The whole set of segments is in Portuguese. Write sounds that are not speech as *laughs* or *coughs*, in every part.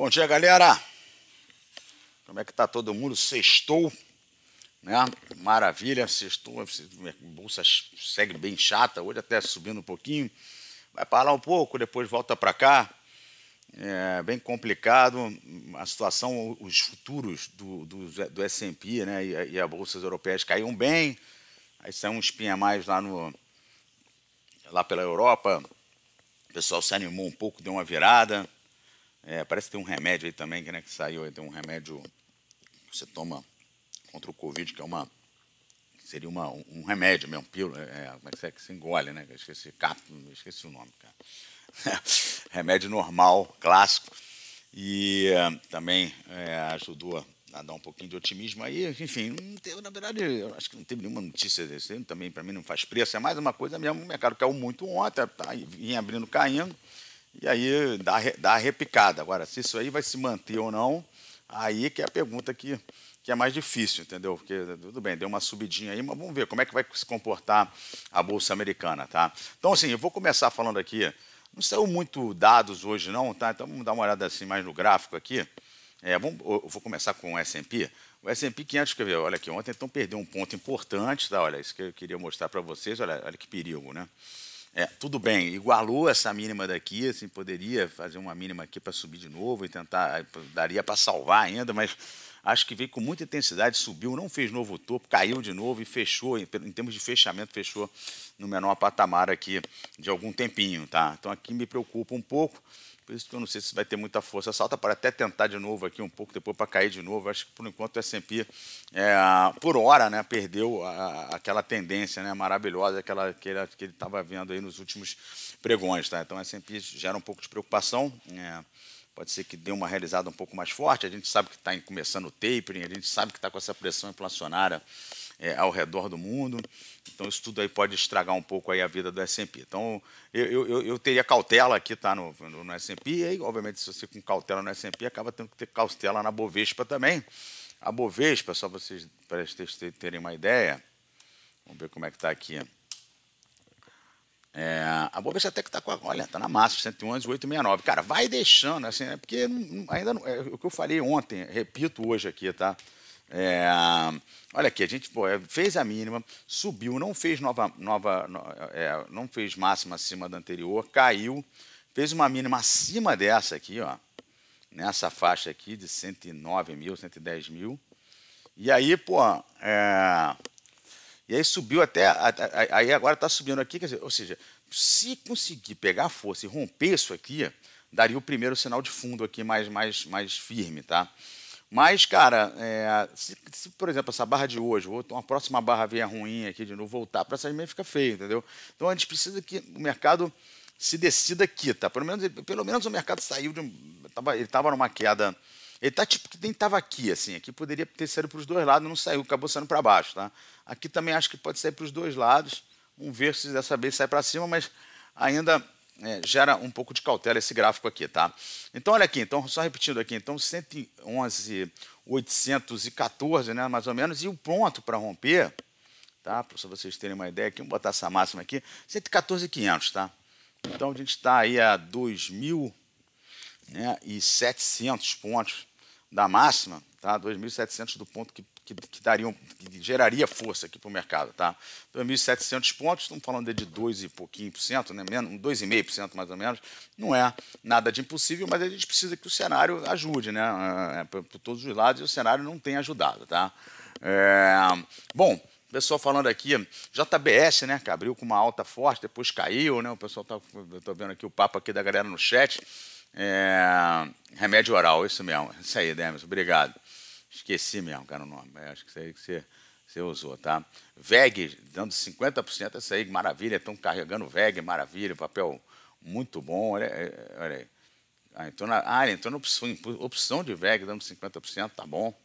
Bom dia, galera. Como é que tá todo mundo? Sextou, né? Maravilha, sextou. Bolsa segue bem chata, hoje até subindo um pouquinho. Vai parar um pouco, depois volta para cá. É bem complicado a situação. Os futuros do, do, do S&P né, e, e as bolsas europeias caíram bem. Aí saiu um espinha mais lá, no, lá pela Europa. O pessoal se animou um pouco, deu uma virada é, parece que tem um remédio aí também, que, né, que saiu aí, tem um remédio que você toma contra o Covid, que é uma. seria uma, um remédio mesmo, pílula, é, é como é que, é que se engole, né? esqueci, cap, esqueci o nome, cara. *laughs* remédio normal, clássico. E eh, também é, ajudou a dar um pouquinho de otimismo aí, enfim, teve, na verdade, eu acho que não teve nenhuma notícia desse, também para mim não faz preço, é mais uma coisa mesmo, o mercado caiu muito ontem, tá, vinha abrindo, caindo, e aí dá, dá a repicada. Agora, se isso aí vai se manter ou não, aí que é a pergunta que, que é mais difícil, entendeu? Porque tudo bem, deu uma subidinha aí, mas vamos ver como é que vai se comportar a Bolsa Americana, tá? Então, assim, eu vou começar falando aqui. Não saiu muito dados hoje, não, tá? Então vamos dar uma olhada assim mais no gráfico aqui. É, vamos, eu vou começar com o S&P. O S&P 500, quer ver, olha aqui, ontem então perdeu um ponto importante, tá? Olha, isso que eu queria mostrar para vocês, olha, olha que perigo, né? É, tudo bem, igualou essa mínima daqui, assim, poderia fazer uma mínima aqui para subir de novo e tentar, daria para salvar ainda, mas acho que veio com muita intensidade, subiu, não fez novo topo, caiu de novo e fechou, em, termos de fechamento, fechou no menor patamar aqui de algum tempinho, tá? Então aqui me preocupa um pouco, por isso que eu não sei se vai ter muita força. Salta para até tentar de novo aqui um pouco, depois para cair de novo. Acho que por enquanto o S&P, é, por hora, né, perdeu a, aquela tendência né, maravilhosa aquela, que ele estava vendo aí nos últimos pregões, tá? Então o S&P gera um pouco de preocupação, é, pode ser que dê uma realizada um pouco mais forte. A gente sabe que está começando o tapering, a gente sabe que está com essa pressão inflacionária é, ao redor do mundo. Então, isso tudo aí pode estragar um pouco aí a vida do S&P. Então, eu, eu, eu, teria cautela aqui tá, no, no, no S&P. E, aí, obviamente, se você com cautela no S&P, acaba tendo que ter cautela na Bovespa também. A Bovespa, só vocês, para vocês terem uma ideia, vamos ver como é que está aqui, é, a Bovespa até que está com a, olha, tá na massa, 111,869. Cara, vai deixando, assim, né? Porque ainda não, é, é, o que eu falei ontem, repito hoje aqui, tá? É, olha aqui, a gente pô, é, fez a mínima, subiu, não fez nova, nova no, é, não fez máxima acima da anterior, caiu, fez uma mínima acima dessa aqui, ó, nessa faixa aqui de 109 mil, 110 mil. E aí, pô, é, e aí subiu até. Aí agora está subindo aqui, dizer, ou seja, se conseguir pegar força e romper isso aqui, daria o primeiro sinal de fundo aqui mais, mais, mais firme, tá? Mas, cara, é, se, se, por exemplo, essa barra de hoje, ou uma próxima barra vier ruim aqui de novo, voltar para essa meia fica feio, entendeu? Então a gente precisa que o mercado se decida aqui, tá? Pelo menos, pelo menos o mercado saiu de. ele estava numa queda ele tá tipo que nem tava aqui, assim. Aqui poderia ter saído para os dois lados, não saiu, acabou saindo para baixo, tá? Aqui também acho que pode sair para os dois lados. Um se dessa vez sai para cima, mas ainda é, gera um pouco de cautela esse gráfico aqui, tá? Então olha aqui, então só repetindo aqui, então 111,814, né, mais ou menos, e o ponto para romper, tá? Para vocês terem uma ideia aqui, vamos botar essa máxima aqui, 114,500, tá? Então a gente está aí a 2.700 né, pontos da máxima, tá? 2.700 do ponto que, que, que, dariam, que geraria força aqui para o mercado. Tá? 2.700 pontos, estamos falando de 2 e pouquinho por cento, né? menos, 2,5% mais ou menos, não é nada de impossível, mas a gente precisa que o cenário ajude, né? É, é, por, por, todos os lados, e o cenário não tem ajudado. Tá? É, bom, o pessoal falando aqui, JBS, né, que abriu com uma alta forte, depois caiu, né? O pessoal tá, eu tô vendo aqui o papo aqui da galera no chat. É, remédio oral, isso mesmo. Isso aí, Demerson, obrigado. Esqueci mesmo, cara, o nome. Acho que isso aí que você, você usou, tá? VEG, dando 50%, isso aí, maravilha. Estão carregando VEG, maravilha, papel muito bom. Olha, é, olha aí. Ah, entrou na, ah, entrou na opção, opção de VEG, dando 50%, tá bom.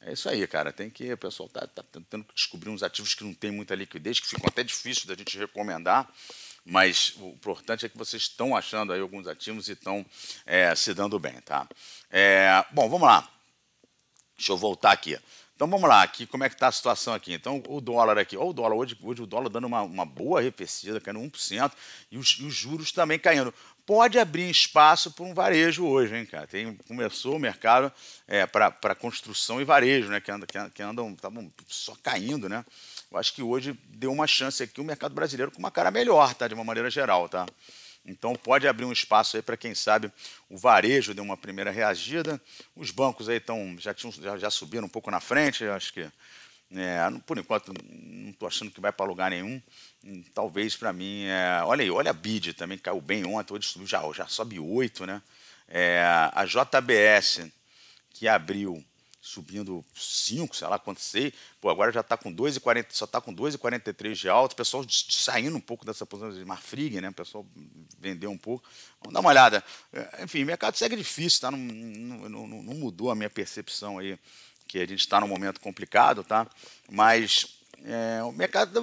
É isso aí, cara. Tem que. O pessoal está tá tentando descobrir uns ativos que não tem muita liquidez, que ficam até difícil da gente recomendar mas o importante é que vocês estão achando aí alguns ativos e estão é, se dando bem, tá? É, bom, vamos lá. Deixa eu voltar aqui. Então vamos lá, aqui, como é que está a situação aqui? Então o dólar aqui, ó, o dólar hoje, hoje o dólar dando uma, uma boa arrefecida, caindo 1%, e os, e os juros também caindo pode abrir espaço para um varejo hoje, hein, cara? Tem, começou o mercado é, para construção e varejo, né? Que, anda, que, andam, estavam só caindo, né? eu acho que hoje deu uma chance aqui o mercado brasileiro com uma cara melhor, tá? De uma maneira geral, tá? Então pode abrir um espaço aí para quem sabe o varejo deu uma primeira reagida. Os bancos aí estão já, tinham, já, já subiram um pouco na frente, acho que é, por enquanto não estou achando que vai para lugar nenhum. Talvez para mim, é, olha aí, olha a BID também caiu bem ontem, hoje subiu já, já sobe 8, né? É, a JBS que abriu subindo 5, sei lá quanto sei. Pô, agora já está com 2,40, só está com 2,43 de alta. O pessoal saindo um pouco dessa posição de Marfrig, né? O pessoal vendeu um pouco. Vamos dar uma olhada. É, enfim, o mercado segue difícil, tá? Não, não, não, não mudou a minha percepção aí, que a gente está num momento complicado, tá? Mas é, o mercado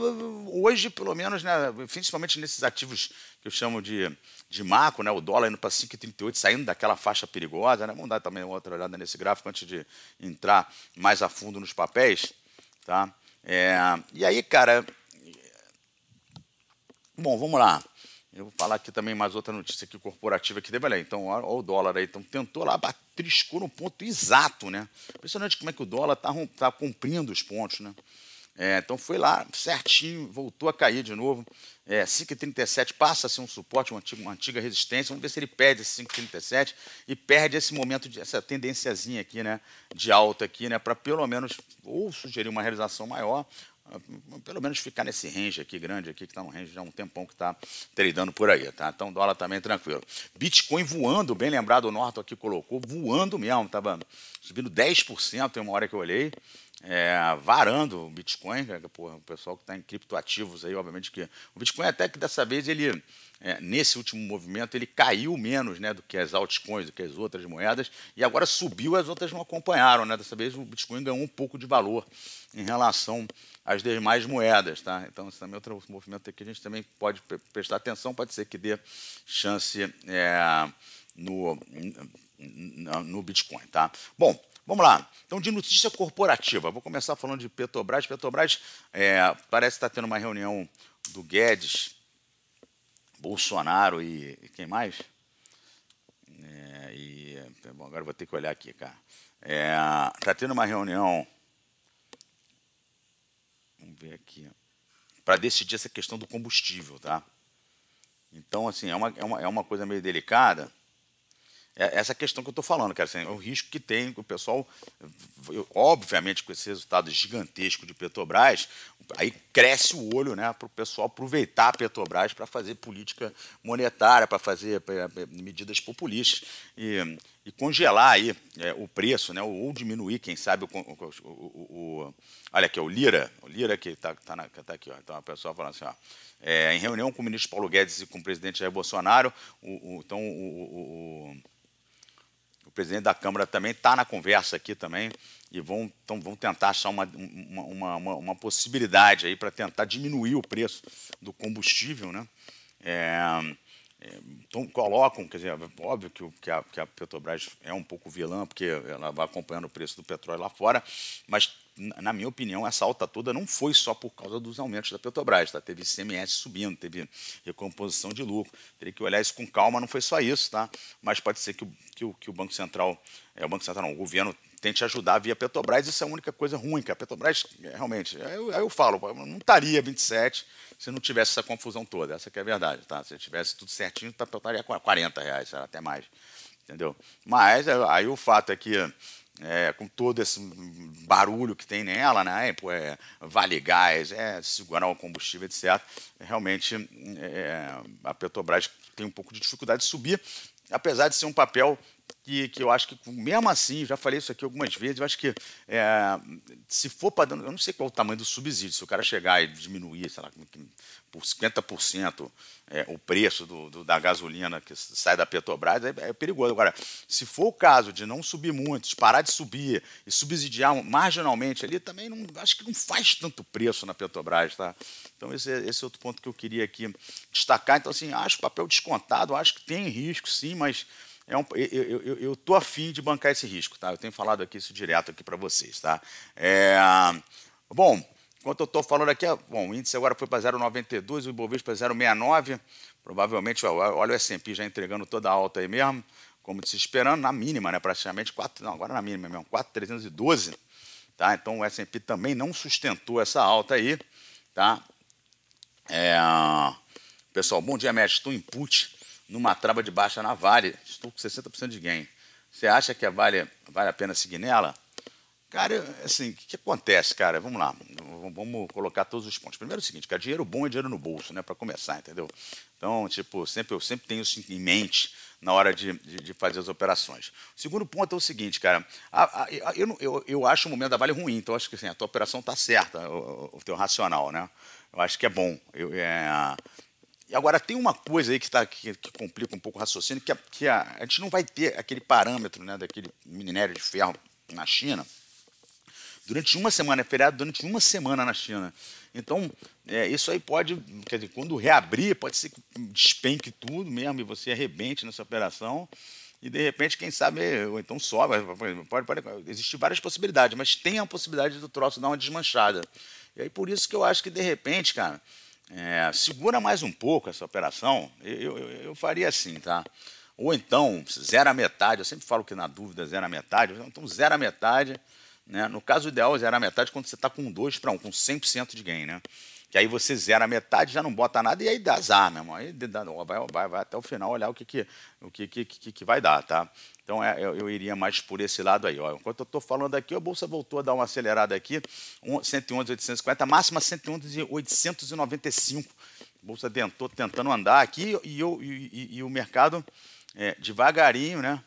hoje, pelo menos, né, principalmente nesses ativos que eu chamo de, de macro, né, o dólar indo para 5,38, saindo daquela faixa perigosa. Né, vamos dar também outra olhada nesse gráfico antes de entrar mais a fundo nos papéis. Tá? É, e aí, cara. Bom, vamos lá. Eu vou falar aqui também mais outra notícia aqui corporativa que deve olhar. Então, olha o dólar aí. Então, tentou lá, triscou no ponto exato, né? Impressionante como é que o dólar está tá cumprindo os pontos, né? É, então foi lá, certinho, voltou a cair de novo. É, 5,37 passa a ser um suporte, uma antiga, uma antiga, resistência. Vamos ver se ele perde esse 5,37 e perde esse momento, de, essa tendênciazinha aqui, né? De alta aqui, né? Para pelo menos, ou sugerir uma realização maior, ah, pelo menos ficar nesse range aqui grande aqui, que está um range já há um tempão que está tradando por aí, tá? Então dólar também tá tranquilo. Bitcoin voando, bem lembrado, o Norton aqui colocou, voando mesmo, estava subindo 10% em uma hora que eu olhei é, varando o Bitcoin, né, porra, o pessoal que está em criptoativos aí, obviamente que o Bitcoin até que dessa vez ele é, nesse último movimento ele caiu menos, né, do que as altcoins, do que as outras moedas e agora subiu, as outras não acompanharam, né? Dessa vez o Bitcoin ganhou um pouco de valor em relação às demais moedas, tá? Então esse também é outro movimento que a gente também pode prestar atenção, pode ser que dê chance é, no no Bitcoin, tá? Bom, Vamos lá. Então, de notícia corporativa. Vou começar falando de Petrobras. Petrobras é, parece estar tá tendo uma reunião do Guedes, Bolsonaro e, e quem mais? É, e, bom, agora vou ter que olhar aqui, cara. Está é, tá tendo uma reunião. Vamos ver aqui. Para decidir essa questão do combustível, tá? Então, assim, é uma, é uma, é uma coisa meio delicada é, essa é questão que eu estou falando, cara. Assim, é o risco que tem o pessoal, obviamente, com esse resultado gigantesco de Petrobras, aí cresce o olho né, para o pessoal aproveitar a Petrobras para fazer política monetária, para fazer é, medidas populistas e, e congelar aí é, o preço, né, ou diminuir, quem sabe, o. o, o, o olha aqui, o Lira, o Lira que está tá, tá, tá aqui, ó, então a pessoa falando assim, ó. É, em reunião com o ministro Paulo Guedes e com o presidente Jair Bolsonaro, o, então o o presidente da Câmara também está na conversa aqui também e vão, então, vão tentar achar uma, uma, uma, uma possibilidade aí para tentar diminuir o preço do combustível, né? É, é então, colocam, quer dizer, óbvio que, que, a, que a Petrobras é um pouco vilã, porque ela vai acompanhando o preço do petróleo lá fora, mas na minha opinião, essa alta toda não foi só por causa dos aumentos da Petrobras, tá? Teve CMS subindo, teve recomposição de lucro. Teria que olhar isso com calma, não foi só isso, tá? Mas pode ser que o, que o, que o Banco Central, é, o Banco Central não, o governo tente ajudar via Petrobras, isso é a única coisa ruim, que a Petrobras, é, realmente, é, eu, eu falo, não estaria 27 se não tivesse essa confusão toda, essa que é a verdade, tá? Se tivesse tudo certinho, estaria 40 reais, até mais, entendeu? Mas é, aí o fato é que é, com todo esse barulho que tem nela, né? Pô, é, vale gás, é segurar o combustível, etc. Realmente é, a Petrobras tem um pouco de dificuldade de subir, apesar de ser um papel que, que eu acho que, mesmo assim, já falei isso aqui algumas vezes, eu acho que é, se for para Eu não sei qual o tamanho do subsídio, se o cara chegar e diminuir, sei lá, por 50% é, o preço do, do, da gasolina que sai da Petrobras, é, é, perigoso. Agora, se for o caso de não subir muito, parar de subir e subsidiar marginalmente ali, também não, acho que não faz tanto preço na Petrobras, tá? Então, esse é esse é outro ponto que eu queria aqui destacar. Então, assim, acho o papel descontado, acho que tem risco, sim, mas é um, eu, estou tô afim de bancar esse risco, tá? Eu tenho falado aqui isso direto aqui para vocês, tá? É, bom, enquanto eu estou falando aqui, bom, o índice agora foi para 0,92, o Ibovespa para 0,69, provavelmente, olha o S&P já entregando toda a alta aí mesmo, como se esperando, na mínima, né? Praticamente 4, não, agora na mínima mesmo, 4,312, tá? Então o S&P também não sustentou essa alta aí, tá? É, pessoal, bom dia, mestre, estou put numa traba de baixa na Vale. Estou com 60% de gain. Você acha que a Vale vale a pena seguir nela? Cara, assim, o que, que, acontece, cara? Vamos lá, vamos colocar todos os pontos. Primeiro é o seguinte, cara, dinheiro bom é dinheiro no bolso, né? Para começar, entendeu? Então, tipo, sempre, eu sempre tenho isso em mente na hora de, de, de fazer as operações. O segundo ponto é o seguinte, cara, a, a, a, eu, eu, eu acho o momento da Vale ruim, então acho que assim, a tua operação tá certa, o, o teu racional, né? Eu acho que é bom. Eu, é, e agora tem uma coisa aí que, tá, que, que complica um pouco o raciocínio, que, a, que a, a, gente não vai ter aquele parâmetro né, daquele minério de ferro na China durante uma semana, é feriado durante uma semana na China. Então, é, isso aí pode, quer dizer, quando reabrir, pode ser que despenque tudo mesmo e você arrebente nessa operação. E de repente, quem sabe, ou então sobe, pode, pode, existem várias possibilidades, mas tem a possibilidade do troço dar uma desmanchada. E aí por isso que eu acho que de repente, cara, é, segura mais um pouco essa operação, eu, eu, eu, faria assim, tá? Ou então, zero a metade, eu sempre falo que na dúvida zero a metade, então zero a metade, né? No caso ideal, zero a metade quando você está com 2 para 1, com 100% de gain, né? Que aí você zera a metade, já não bota nada, e aí dá azar, meu irmão. Aí dá, vai, vai, vai até o final olhar o que, que, o que, que, que vai dar, tá? Então é, eu, eu iria mais por esse lado aí. Ó. Enquanto eu estou falando aqui, a bolsa voltou a dar uma acelerada aqui, 111,850, máxima 111,895. A bolsa tentou tentando andar aqui e, eu, e, e, e o mercado é, devagarinho, né?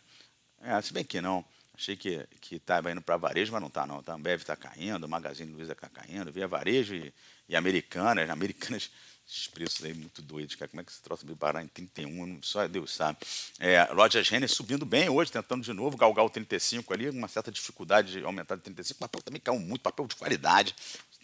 É, se bem que não. Achei que estava indo para varejo, mas não está não. Tá? A Ambev está caindo, o Magazine Luiza está caindo, Via Varejo e, e Americanas. Americanas esses preços aí muito doidos, cara. Como é que esse troço o parar em 31? Só Deus sabe. É, Roger Renner subindo bem hoje, tentando de novo galgar o 35 ali, uma certa dificuldade de aumentar de 35. O papel também caiu muito, papel de qualidade.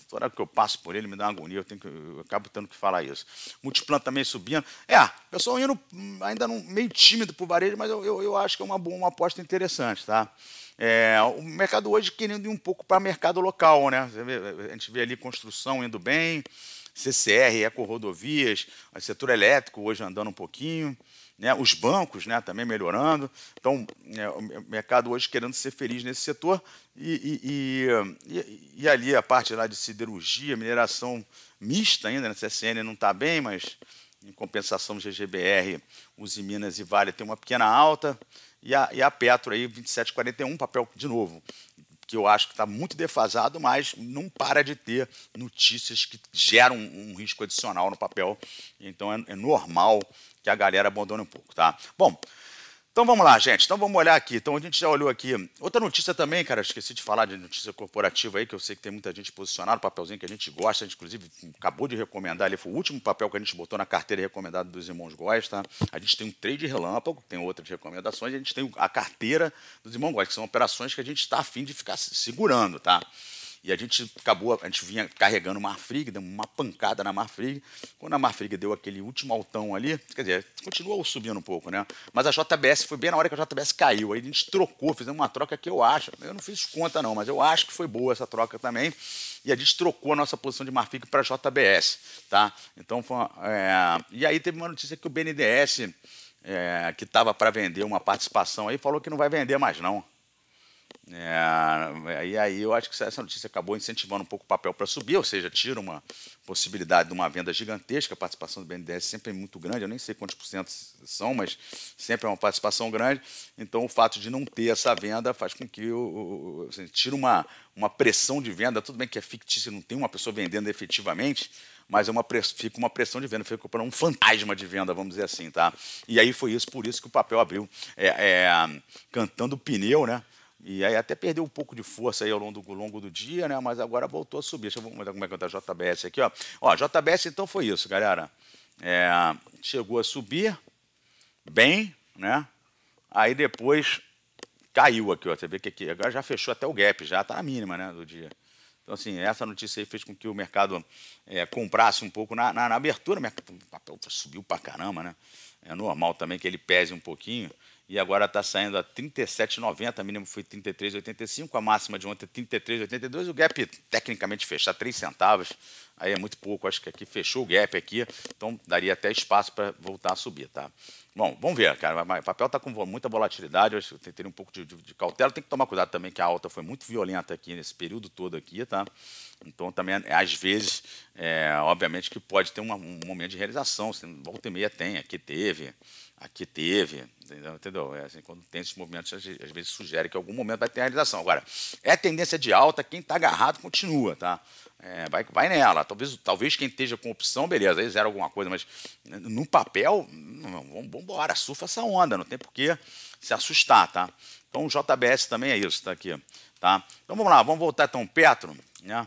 Toda hora que eu passo por ele, me dá uma agonia, eu, tenho que, eu acabo tendo que falar isso. Multiplan também subindo. É, pessoal indo hum, ainda meio tímido pro varejo, mas eu, eu, eu acho que é uma, boa, uma aposta interessante, tá? É, o mercado hoje querendo ir um pouco para mercado local, né? A gente vê ali construção indo bem, CCR, Eco-Rodovias, setor elétrico hoje andando um pouquinho, né? os bancos né, também melhorando. Então, é, o mercado hoje querendo ser feliz nesse setor. E, e, e, e, ali a parte lá de siderurgia, mineração mista ainda, né? CCN não está bem, mas em compensação do GGBR, Uzi Minas e Vale tem uma pequena alta. E a, e a Petro aí, 27,41, papel de novo, que eu acho que está muito defasado, mas não para de ter notícias que geram um, risco adicional no papel. Então é, é normal que a galera abandone um pouco, tá? Bom, então vamos lá, gente. Então vamos olhar aqui. Então a gente já olhou aqui. Outra notícia também, cara, esqueci de falar de notícia corporativa aí, que eu sei que tem muita gente posicionada, papelzinho que a gente gosta, a gente inclusive acabou de recomendar ali, foi o último papel que a gente botou na carteira recomendada dos irmãos Góes, tá? A gente tem um trade relâmpago, tem outras recomendações, e a gente tem a carteira dos irmãos Góes, que são operações que a gente está afim de ficar segurando, tá? E a gente acabou, a gente vinha carregando uma Marfrig, deu uma pancada na Marfrig. Quando a Marfrig deu aquele último altão ali, quer dizer, continuou subindo um pouco, né? Mas a JBS foi bem na hora que a JBS caiu. Aí a gente trocou, fizemos uma troca que eu acho, eu não fiz conta não, mas eu acho que foi boa essa troca também. E a gente trocou a nossa posição de Marfrig para JBS, tá? Então foi, é... e aí teve uma notícia que o BNDES é, que estava para vender uma participação aí, falou que não vai vender mais não. É, e aí eu acho que essa notícia acabou incentivando um pouco o papel para subir, ou seja, tira uma possibilidade de uma venda gigantesca, a participação do BNDES sempre é muito grande, eu nem sei quantos por cento são, mas sempre é uma participação grande, então o fato de não ter essa venda faz com que assim, tira uma, uma pressão de venda, tudo bem que é fictício, não tem uma pessoa vendendo efetivamente, mas é uma fica uma pressão de venda, fica um fantasma de venda, vamos dizer assim, tá? E aí foi isso, por isso que o papel abriu é, é, cantando pneu, né? E aí até perdeu um pouco de força aí ao longo do, longo do dia, né? Mas agora voltou a subir. Deixa eu mostrar como é que está é a JBS aqui, ó. Ó, JBS então foi isso, galera. É, chegou a subir bem, né? Aí depois caiu aqui, ó. Você vê que aqui, agora já fechou até o gap, já está na mínima, né, do dia. Então, assim, essa notícia aí fez com que o mercado é, comprasse um pouco na, na, na abertura. O papel tá subiu pra caramba, né? É normal também que ele pese um pouquinho e agora está saindo a 37,90, a mínima foi 33,85, a máxima de ontem 33,82, é o gap tecnicamente fechou 3 tá centavos, aí é muito pouco, acho que aqui fechou o gap aqui, então daria até espaço para voltar a subir, tá? Bom, vamos ver, cara, o papel está com muita volatilidade, eu acho que teria um pouco de, de, de, cautela, tem que tomar cuidado também que a alta foi muito violenta aqui nesse período todo aqui, tá? Então também, às vezes, é, obviamente que pode ter uma, um momento de realização, volta e meia tem, aqui teve, aqui teve, entendeu? É assim, quando tem esses movimentos, às vezes sugere que em algum momento vai ter realização. Agora, é tendência de alta, quem está agarrado continua, tá? É, vai, vai nela. Talvez, talvez quem esteja com opção, beleza, aí zera alguma coisa, mas né, no papel, vamos embora, surfa essa onda, não tem por que se assustar, tá? Então o JBS também é isso, tá aqui. Tá? Então vamos lá, vamos voltar então, Petro, né?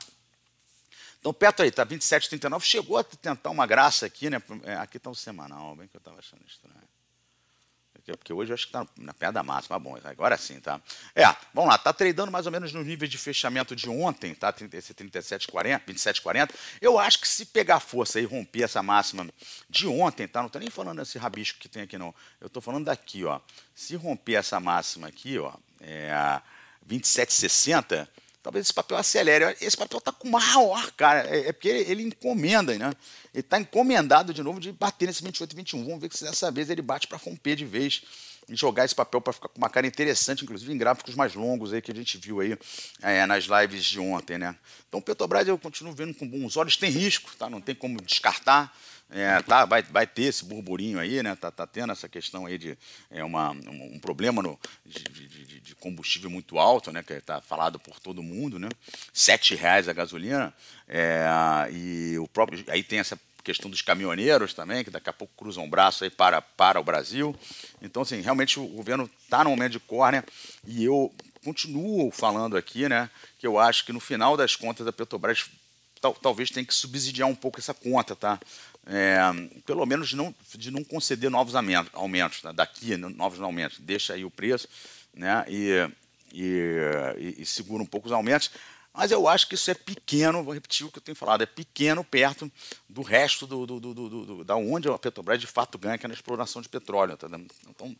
Então, Petro aí, tá 27,39, chegou a tentar uma graça aqui, né? É, aqui tá o semanal, bem que eu estava achando estranho. Porque hoje eu acho que está na da máxima. bom, agora sim, tá? É, vamos lá, tá tradando mais ou menos no nível de fechamento de ontem, tá? 37,40, 27,40. Eu acho que se pegar força e romper essa máxima de ontem, tá? Não estou nem falando desse rabisco que tem aqui, não. Eu estou falando daqui, ó. Se romper essa máxima aqui, ó, é 27,60 talvez esse papel acelere. Esse papel está com maior, cara. É, é porque ele, ele, encomenda, né? Ele está encomendado de novo de bater nesse 28 21. Vamos ver se dessa vez ele bate para romper de vez e jogar esse papel para ficar com uma cara interessante, inclusive em gráficos mais longos aí que a gente viu aí é, nas lives de ontem, né? Então Petrobras eu continuo vendo com bons olhos, tem risco, tá? Não tem como descartar. É, tá, vai, vai ter esse burburinho aí, né? Tá, tá tendo essa questão aí de é, uma, um, um problema no, de, de, de, combustível muito alto, né? Que tá falado por todo mundo, né? Sete reais a gasolina. É, e o próprio. Aí tem essa questão dos caminhoneiros também, que daqui a pouco cruzam o braço aí para, para o Brasil. Então, assim, realmente o governo está num momento de córnea e eu continuo falando aqui, né? Que eu acho que no final das contas a Petrobras tal, talvez tenha que subsidiar um pouco essa conta, tá? é, pelo menos de não, de não conceder novos aumentos, né? daqui, novos aumentos, deixa aí o preço né? e, e, e, segura um pouco os aumentos. Mas eu acho que isso é pequeno, vou repetir o que eu tenho falado, é pequeno perto do resto do, do, do, do da onde a Petrobras de fato ganha, que é na exploração de petróleo. Tá? Então,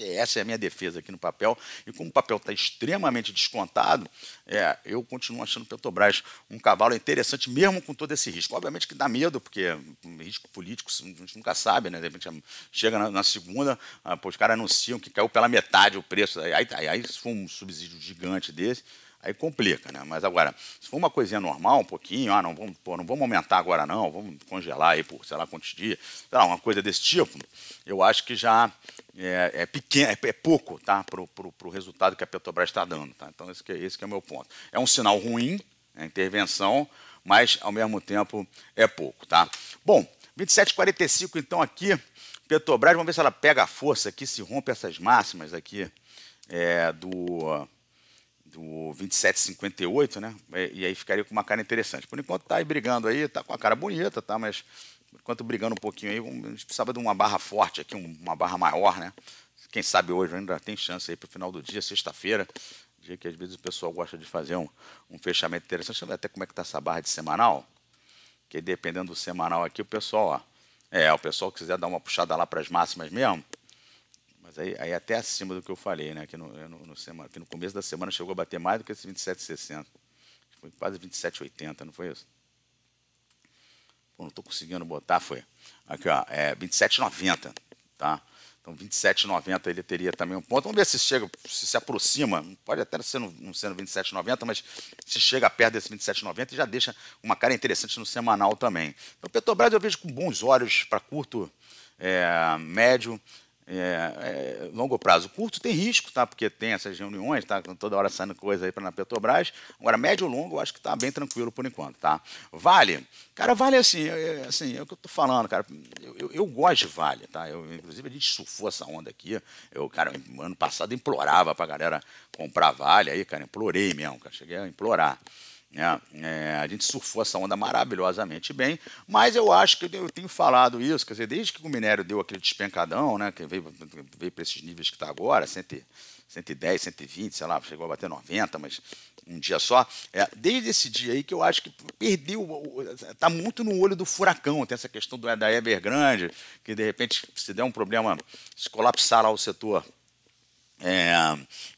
é, essa é a minha defesa aqui no papel. E como o papel está extremamente descontado, é, eu continuo achando o Petrobras um cavalo interessante, mesmo com todo esse risco. Obviamente que dá medo, porque é risco político a gente nunca sabe, né? De repente chega na, na segunda, ah, pô, os caras anunciam que caiu pela metade o preço. aí, aí, aí foi um subsídio gigante desse aí complica, né? Mas agora, se for uma coisinha normal, um pouquinho, ah, não vamos, pô, não vamos aumentar agora não, vamos congelar aí por sei lá quantos dias, sei lá, uma coisa desse tipo, eu acho que já é, é pequeno, é, é, pouco, tá? Pro, pro, pro resultado que a Petrobras está dando, tá? Então esse que, é, esse que é o meu ponto. É um sinal ruim, né, a intervenção, mas ao mesmo tempo é pouco, tá? Bom, 27,45 então aqui, Petrobras, vamos ver se ela pega a força aqui, se rompe essas máximas aqui é, do do 27,58, né? É, e aí ficaria com uma cara interessante. Por enquanto tá aí brigando aí, tá com a cara bonita, tá? Mas por enquanto brigando um pouquinho aí, a gente precisava de uma barra forte aqui, uma barra maior, né? Quem sabe hoje ainda tem chance aí para o final do dia, sexta-feira. Dia que às vezes o pessoal gosta de fazer um, um fechamento interessante. Deixa eu ver até como é que tá essa barra de semanal. Que dependendo do semanal aqui, o pessoal, ó. É, o pessoal quiser dar uma puxada lá para as máximas mesmo, mas aí, aí, até acima do que eu falei, né? Que no, no, no, semana, no começo da semana chegou a bater mais do que esse 27,60. Foi quase 27,80, não foi isso? Pô, não estou conseguindo botar, foi. Aqui, ó, é 27,90, tá? Então, 27,90 ele teria também um ponto. Vamos ver se chega, se se aproxima. Pode até ser no, não ser 27,90, mas se chega perto desse 27,90 já deixa uma cara interessante no semanal também. Então, Petrobras eu vejo com bons olhos para curto, é, médio é, é, longo prazo curto tem risco, tá? Porque tem essas reuniões, tá? Toda hora saindo coisa aí para na Petrobras. Agora, médio e longo, eu acho que tá bem tranquilo por enquanto, tá? Vale, cara, vale assim, é, é, assim, é o que eu tô falando, cara. Eu, eu, eu gosto de vale, tá? Eu, inclusive, a gente surfou essa onda aqui. Eu, cara, ano passado implorava pra galera comprar vale aí, cara. Implorei mesmo, cara. Cheguei a implorar né, é, a gente surfou essa onda maravilhosamente bem, mas eu acho que eu tenho falado isso, quer dizer, desde que o minério deu aquele despencadão, né, que veio, veio para esses níveis que está agora, 110, 120, sei lá, chegou a bater 90, mas um dia só, é, desde esse dia aí que eu acho que perdeu, está muito no olho do furacão, tem essa questão do, da Evergrande, que de repente se der um problema, se colapsar lá o setor é,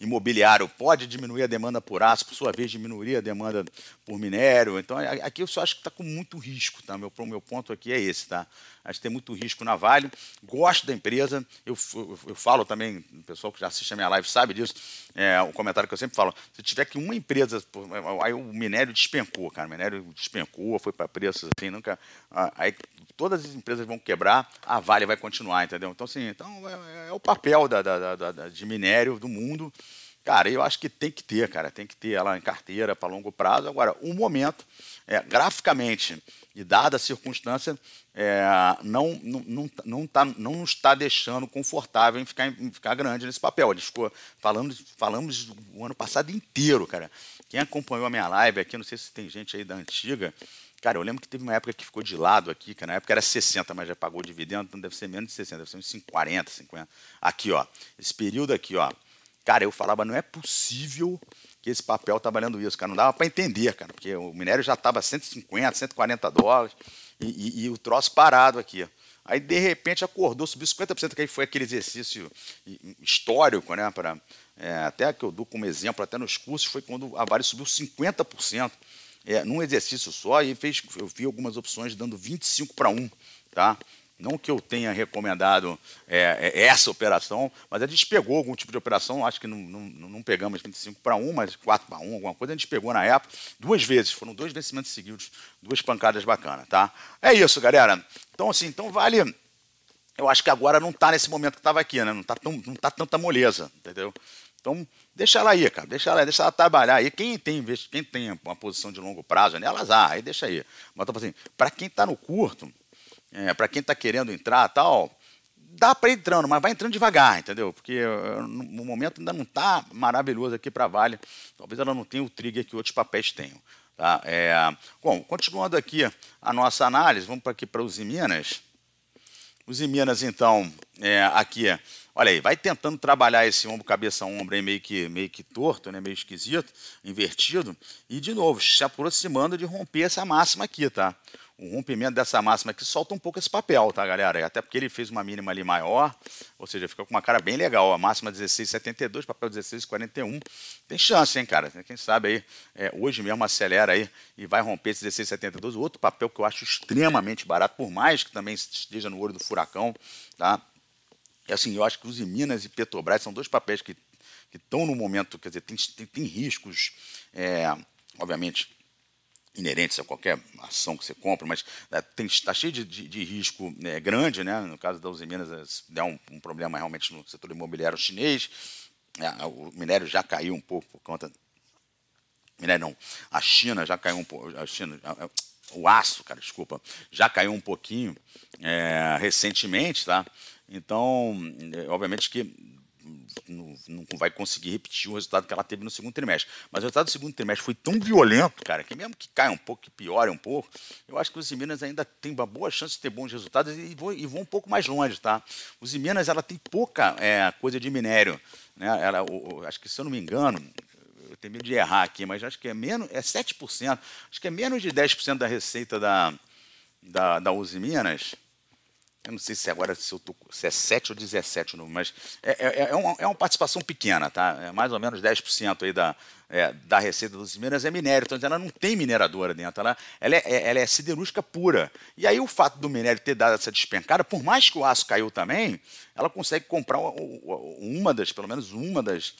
imobiliário pode diminuir a demanda por aço, por sua vez diminuiria a demanda por minério. Então, aqui eu só acho que está com muito risco, tá? Meu, meu ponto aqui é esse, tá? Acho que tem muito risco na Vale. Gosto da empresa. Eu, eu, eu falo também, o pessoal que já assiste a minha live sabe disso. É, um comentário que eu sempre falo: se tiver que uma empresa. É, é, aí o minério despencou, cara. O minério despencou, foi para preços assim, nunca. Aí todas as empresas vão quebrar, a Vale vai continuar, entendeu? Então, assim, então é, é, é o papel da, da, da, da de minério do mundo. Cara, eu acho que tem que ter, cara, tem que ter ela em carteira para longo prazo. Agora, o um momento, é, graficamente e dada a circunstância, é, não, não, não, não, tá, não nos está deixando confortável em ficar, em ficar grande nesse papel. A gente ficou falando, falamos o ano passado inteiro, cara. Quem acompanhou a minha live aqui, não sei se tem gente aí da antiga, Cara, eu lembro que teve uma época que ficou de lado aqui, que na época era 60, mas já pagou dividendo, então deve ser menos de 60, deve ser uns 40, 50. Aqui, ó. Esse período aqui, ó. Cara, eu falava, não é possível que esse papel trabalhando tá isso, cara. Não dava para entender, cara, porque o minério já estava 150, 140 dólares e, e, e o troço parado aqui. Aí, de repente, acordou, subiu 50%, que aí foi aquele exercício histórico, né? Pra, é, até que eu dou como exemplo, até nos cursos, foi quando a Vale subiu 50% é, num exercício só, e fez, eu vi algumas opções dando 25 para 1, tá? Não que eu tenha recomendado é, é, essa operação, mas a gente pegou algum tipo de operação, acho que não, não, não pegamos 25 para 1, mas 4 para 1, alguma coisa, a gente pegou na época duas vezes, foram dois vencimentos seguidos, duas pancadas bacanas, tá? É isso, galera. Então, assim, então vale. Eu acho que agora não está nesse momento que estava aqui, né? Não está não tá tanta moleza, entendeu? Então, deixa ela aí, cara. Deixa ela, deixa ela trabalhar aí. Quem tem, quem tem uma posição de longo prazo, né? Ela azar, ah, aí deixa aí. Mas tô assim, para quem está no curto, é, para quem está querendo entrar tal, dá para ir entrando, mas vai entrando devagar, entendeu? Porque eh, no momento ainda não está maravilhoso aqui para a Vale. Talvez ela não tenha o trigger que outros papéis tenham. Tá? É, bom, continuando aqui a nossa análise, vamos para aqui para os Minas. Os Minas, então, é, aqui, olha aí, vai tentando trabalhar esse ombro, cabeça, ombro aí meio que, meio que torto, né? meio esquisito, invertido, e de novo, se aproximando de romper essa máxima aqui, tá? um rompimento dessa máxima que solta um pouco esse papel, tá, galera? Até porque ele fez uma mínima ali maior, ou seja, ficou com uma cara bem legal. A máxima 16,72, papel 16,41. Tem chance, hein, cara? Quem sabe aí, é, hoje mesmo acelera aí e vai romper esse 16,72. Outro papel que eu acho extremamente barato, por mais que também esteja no olho do furacão, tá? E é assim, eu acho que os Minas e Petrobras são dois papéis que estão no momento, quer dizer, tem, tem, tem riscos, é, obviamente, inerentes a qualquer ação que você compra, mas né, está cheio de, de, de risco né, grande, né? No caso da minas, eh, se der um, um, problema realmente no setor imobiliário chinês, né, o minério já caiu um pouco por conta. Minério não, a China já caiu um pouco. A China, a, a, o aço, cara, desculpa, já caiu um pouquinho é, recentemente, tá? Então, eh, obviamente que não, não vai conseguir repetir o resultado que ela teve no segundo trimestre. Mas o resultado do segundo trimestre foi tão violento, cara, que mesmo que caia um pouco, que piore um pouco, eu acho que os Minas ainda tem uma boa chance de ter bons resultados e vão, e vão um pouco mais longe, tá? Os Minas, ela tem pouca é, coisa de minério, né? Ela, o, o, acho que, se eu não me engano, eu tenho medo de errar aqui, mas acho que é menos, é 7%, acho que é menos de 10% da receita da, da, da Uzi Minas eu não sei se agora se, eu tô, se é 7 ou 17 o número, mas é, é, é, é uma, é uma participação pequena, tá? É mais ou menos 10% aí da, é, da receita dos Minas é minério, então ela não tem mineradora dentro, ela, ela, é, é, ela é siderúrgica pura. E aí o fato do minério ter dado essa despencada, por mais que o aço caiu também, ela consegue comprar uma das, pelo menos uma das,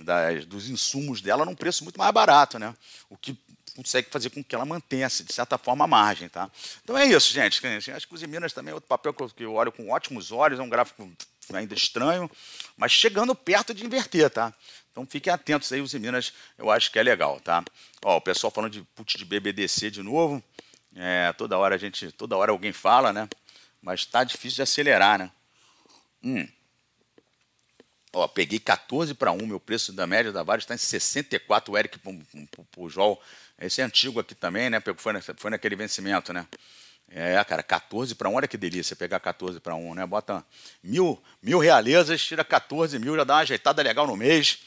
das dos insumos dela num preço muito mais barato, né? O que consegue fazer com que ela mantenha, de certa forma, a margem. Tá? Então é isso, gente. Acho que os Minas também é outro papel que eu olho com ótimos olhos, é um gráfico né, ainda estranho, mas chegando perto de inverter, tá? Então fiquem atentos aí, os Minas, eu acho que é legal, tá? Ó, o pessoal falando de put de BBDC de novo. É, toda hora a gente, toda hora alguém fala, né? Mas tá difícil de acelerar, né? Hum. Ó, peguei 14 para 1, meu preço da média da Vale está em 64, o Eric Pujol, esse é antigo aqui também, né? Foi, foi naquele vencimento, né? É, cara, 14 para 1, olha que delícia pegar 14 para 1, né? Bota mil, mil realezas, tira 14 mil, já dá uma ajeitada legal no mês,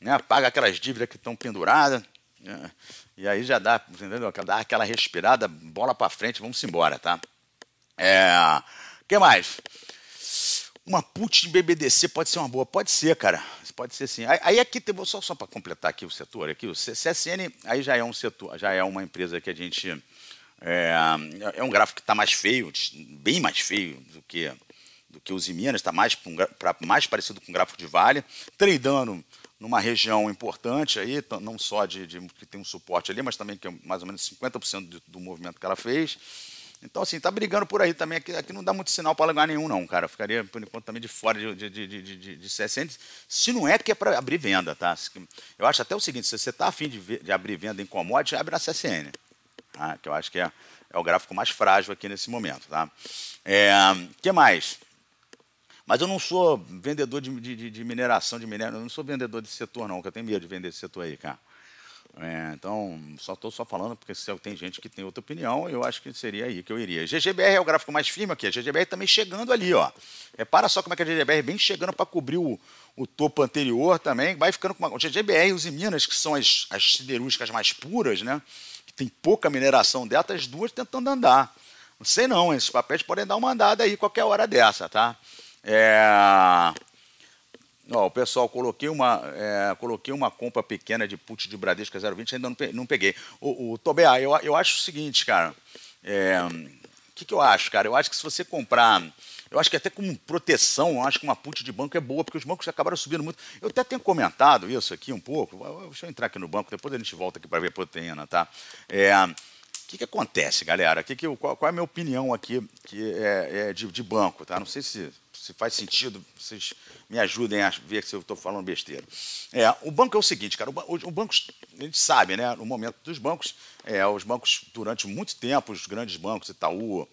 né? Paga aquelas dívidas que estão penduradas, né? e aí já dá, entendeu? Dá aquela respirada, bola para frente, vamos embora, tá? É, que mais? uma put de BBDC pode ser uma boa? Pode ser, cara. Pode ser sim. Aí, aqui, tem, só, só para completar aqui o setor, aqui, o CSN, aí já é um setor, já é uma empresa que a gente. É, é um gráfico que está mais feio, bem mais feio do que do que os Minas, está mais, pra, mais parecido com o gráfico de Vale, tradando numa região importante aí, não só de, de, que tem um suporte ali, mas também que é mais ou menos 50% do, do movimento que ela fez. Então, assim, tá brigando por aí também. Aqui, aqui não dá muito sinal para lugar nenhum, não, cara. ficaria, por enquanto, também de fora de, de, de, de, de CSN. Se não é, é que é para abrir venda, tá? Eu acho até o seguinte: se você está afim de, ver, de abrir venda em commodity, abre na CSN. Tá? Que eu acho que é, é o gráfico mais frágil aqui nesse momento, tá? É, que mais? Mas eu não sou vendedor de, de, de mineração, de minério, eu não sou vendedor desse setor, não, que eu tenho medo de vender esse setor aí, cara. É, então, só estou só falando porque se tem gente que tem outra opinião, eu acho que seria aí que eu iria. GGBR é o gráfico mais firme aqui, a GGBR também chegando ali, ó. Repara só como é que a GGBR vem chegando para cobrir o, o topo anterior também, vai ficando com uma... O GGBR e os Minas, que são as, as siderúrgicas mais puras, né? Que tem pouca mineração dela, as duas tentando andar. Não sei não, esses papéis podem dar uma andada aí qualquer hora dessa, tá? É... Ó, o pessoal, coloquei uma, é, coloquei uma compra pequena de put de Bradesco 0,20, ainda não, não peguei. O, o ah, eu, eu acho o seguinte, cara. É, o que, que eu acho, cara? Eu acho que se você comprar. Eu acho que até como proteção, eu acho que uma put de banco é boa, porque os bancos acabaram subindo muito. Eu até tenho comentado isso aqui um pouco. Deixa eu entrar aqui no banco, depois a gente volta aqui para ver proteína, tá? É, o que, que acontece, galera? Que que, qual, qual, é a minha opinião aqui que é, é de, de, banco? Tá? Não sei se se faz sentido, vocês me ajudem a ver se eu estou falando besteira. É, o banco é o seguinte, cara, o, o, o banco a gente sabe, né, no momento dos bancos, é, os bancos, durante muito tempo, os grandes bancos, Itaú,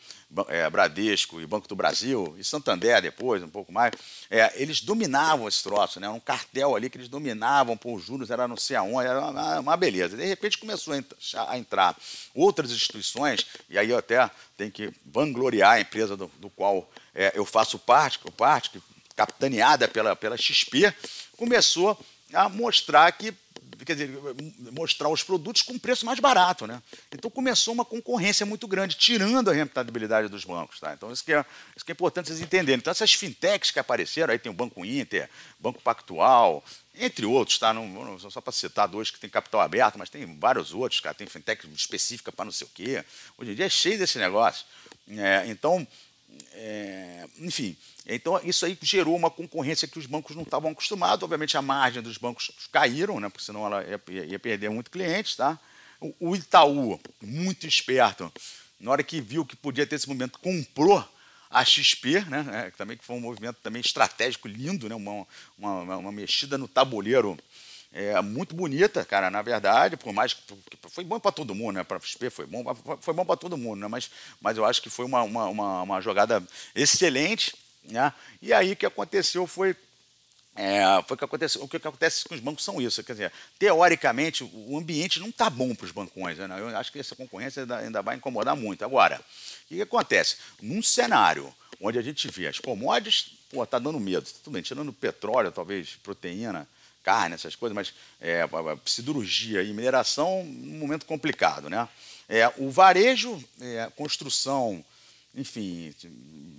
é, Bradesco e Banco do Brasil, e Santander depois, um pouco mais, é, eles dominavam esse troço, né? Era um cartel ali que eles dominavam, por juros era não sei aonde, era uma, uma beleza. De repente começou a, ent a, entrar outras instituições, e aí eu até tenho que vangloriar a empresa do, do qual é, eu faço parte, parte capitaneada pela, pela XP, começou a mostrar que quer dizer, mostrar os produtos com preço mais barato. Né? Então começou uma concorrência muito grande, tirando a rentabilidade dos bancos. Tá? Então isso que, é, isso que é importante vocês entenderem. Então essas fintechs que apareceram, aí tem o Banco Inter, Banco Pactual, entre outros, tá? Não, não só para citar dois que tem capital aberto, mas tem vários outros, cara. Tem fintech específica para não sei o quê. Hoje em dia é cheio desse negócio. É, então, é, enfim, então isso aí gerou uma concorrência que os bancos não estavam acostumados. Obviamente, a margem dos bancos caíram, né, porque senão ela ia, ia perder muito clientes. Tá? O, o Itaú, muito esperto, na hora que viu que podia ter esse momento comprou a XP, né, é, também que foi um movimento também estratégico lindo, né, uma, uma, uma mexida no tabuleiro é, muito bonita, cara, na verdade, por mais que foi bom para todo mundo, né? Para o XP foi bom, foi bom para todo mundo, né? Mas, mas eu acho que foi uma, uma, uma, uma jogada excelente, né? E aí o que aconteceu foi é, foi o que aconteceu. O que acontece com os bancos são isso. Quer dizer, teoricamente, o ambiente não está bom para os bancões. Né? Eu acho que essa concorrência ainda, ainda vai incomodar muito. Agora, o que, acontece? Num cenário onde a gente vê as commodities, pô, está dando medo. Tudo bem, tirando petróleo, talvez, proteína, carne, essas coisas, mas é, cirurgia e mineração, um momento complicado, né? É, o varejo, é, construção, enfim,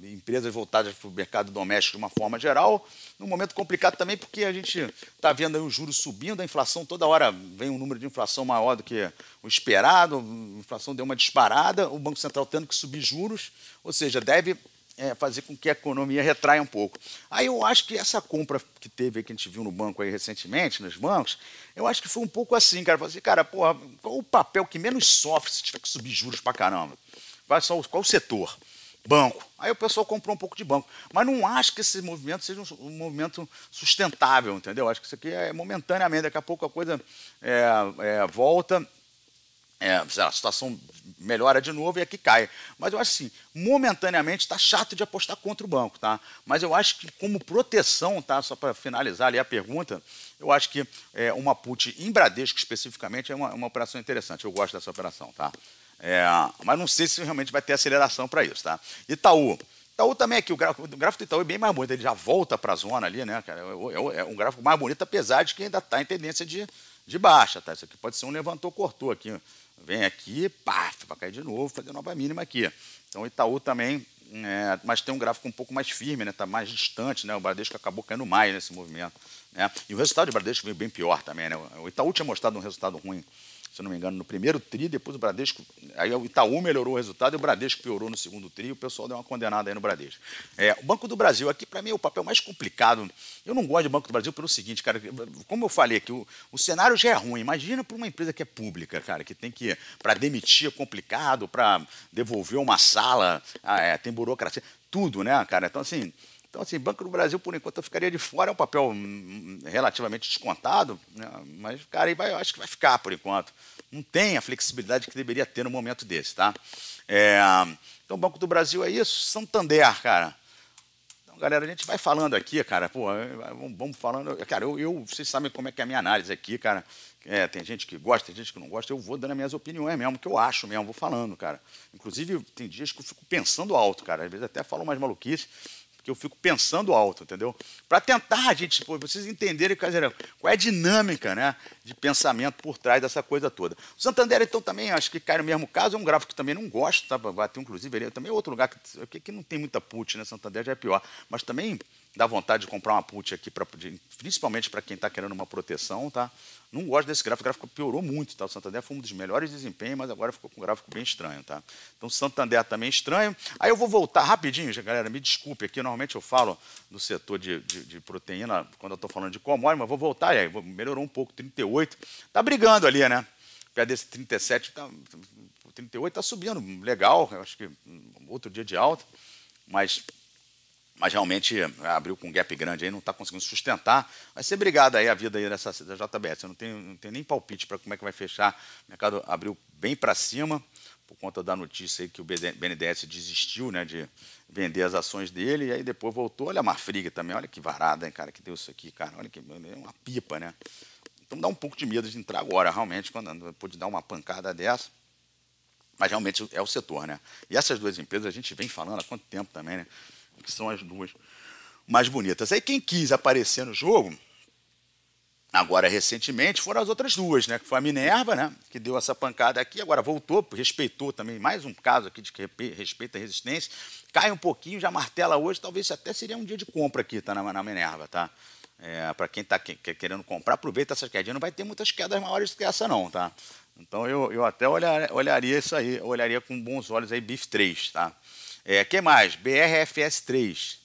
empresas voltadas para o mercado doméstico de uma forma geral, num momento complicado também, porque a gente está vendo aí o juros subindo, a inflação toda hora vem um número de inflação maior do que o esperado, a inflação deu uma disparada, o Banco Central tendo que subir juros, ou seja, deve é, fazer com que a economia retraia um pouco. Aí eu acho que essa compra que teve, que a gente viu no banco aí recentemente, nos bancos, eu acho que foi um pouco assim, cara. Eu falei assim, cara, porra, qual o papel que menos sofre se tiver que subir juros pra caramba? Vai só, qual o setor? Banco. Aí o pessoal comprou um pouco de banco. Mas não acho que esse movimento seja um, um movimento sustentável, entendeu? Acho que isso aqui é momentaneamente, daqui a pouco a coisa é, é, volta é, a situação melhora de novo é e aqui cai. Mas eu acho assim, momentaneamente está chato de apostar contra o banco, tá? Mas eu acho que como proteção, tá? Só para finalizar ali a pergunta, eu acho que é, uma put em Bradesco especificamente é uma, é uma operação interessante. Eu gosto dessa operação, tá? É, mas não sei se realmente vai ter aceleração para isso, tá? Itaú. Itaú também aqui, o gráfico, o gráfico do Itaú é bem mais bonito, ele já volta para a zona ali, né, cara? É, é um gráfico mais bonito, apesar de que ainda está em tendência de, de baixa, tá? Isso aqui pode ser um levantou, cortou aqui, Vem aqui, pá, vai cair de novo, fazer nova mínima aqui. Então, o Itaú também, é, mas tem um gráfico um pouco mais firme, né? Está mais distante, né? O Bradesco acabou caindo mais nesse movimento. Né? E o resultado do Bradesco veio bem pior também, né? O Itaú tinha mostrado um resultado ruim se não me engano, no primeiro tri, depois o Bradesco. Aí o Itaú melhorou o resultado e o Bradesco piorou no segundo tri, o pessoal deu uma condenada aí no Bradesco. É, o Banco do Brasil, aqui para mim é o papel mais complicado. Eu não gosto do Banco do Brasil pelo seguinte, cara, como eu falei que o, o cenário já é ruim. Imagina para uma empresa que é pública, cara, que tem que. Para demitir é complicado, para devolver uma sala, ah, é, tem burocracia, tudo, né, cara? Então, assim, então, assim, Banco do Brasil, por enquanto, eu ficaria de fora, é um papel hum, hum, relativamente descontado, né? mas, cara, vai, eu acho que vai ficar por enquanto. Não tem a flexibilidade que deveria ter no momento desse, tá? É, então, Banco do Brasil é isso, Santander, cara. Então, galera, a gente vai falando aqui, cara, pô, é, é, vamos falando. Cara, eu, eu vocês sabem como é que é a minha análise aqui, cara. É, tem gente que gosta, tem gente que não gosta, eu vou dando as minhas opiniões mesmo, que eu acho mesmo, vou falando, cara. Inclusive, tem dias que eu fico pensando alto, cara. Às vezes até falo mais maluquice porque eu fico pensando alto, entendeu? Para tentar, gente, vocês entenderem qual é a dinâmica né, de pensamento por trás dessa coisa toda. O Santander, então, também acho que cai no mesmo caso, é um gráfico que também não gosto, tá? Vai ter, inclusive, ele, também é outro lugar que, que não tem muita put, né? Santander já é pior, mas também dá vontade de comprar uma put aqui, pra, principalmente para quem está querendo uma proteção, tá? Não gosto desse gráfico, o gráfico piorou muito, tá? O Santander foi um dos melhores desempenhos, mas agora ficou com um gráfico bem estranho, tá? Então o Santander também é estranho. Aí eu vou voltar rapidinho, galera, me desculpe aqui, normalmente eu falo do setor de, de, de proteína quando eu estou falando de commodity, mas vou voltar, aí melhorou um pouco, 38, tá brigando ali, né? Pé desse 37? Tá, 38 tá subindo, legal, eu acho que hum, outro dia de alta, mas mas realmente eh, abriu com um gap grande aí, não está conseguindo sustentar. Vai ser brigada aí a vida aí dessa, da JBS. Eu não tenho, não tenho nem palpite para como é que vai fechar. O mercado abriu bem para cima, por conta da notícia aí que o BNDES desistiu né, de vender as ações dele, e aí depois voltou. Olha a Marfrig também, olha que varada, hein, cara, que deu isso aqui, cara. Olha que é uma pipa, né? Então dá um pouco de medo de entrar agora, realmente, quando pôde dar uma pancada dessa. Mas realmente é o setor, né? E essas duas empresas a gente vem falando há quanto tempo também, né? que são as duas mais bonitas. Aí quem quis aparecer no jogo, agora recentemente, foram as outras duas, né? Que foi a Minerva, né? Que deu essa pancada aqui, agora voltou, respeitou também, mais um caso aqui de que respeita a resistência. Cai um pouquinho, já martela hoje, talvez até seria um dia de compra aqui, tá? Na, na Minerva, tá? É, para quem está querendo comprar, aproveita essas quedinhas. Não vai ter muitas quedas maiores que essa, não, tá? Então eu, eu até olhar, olharia isso aí, olharia com bons olhos aí BIF 3, tá? É, que mais? BRFS3.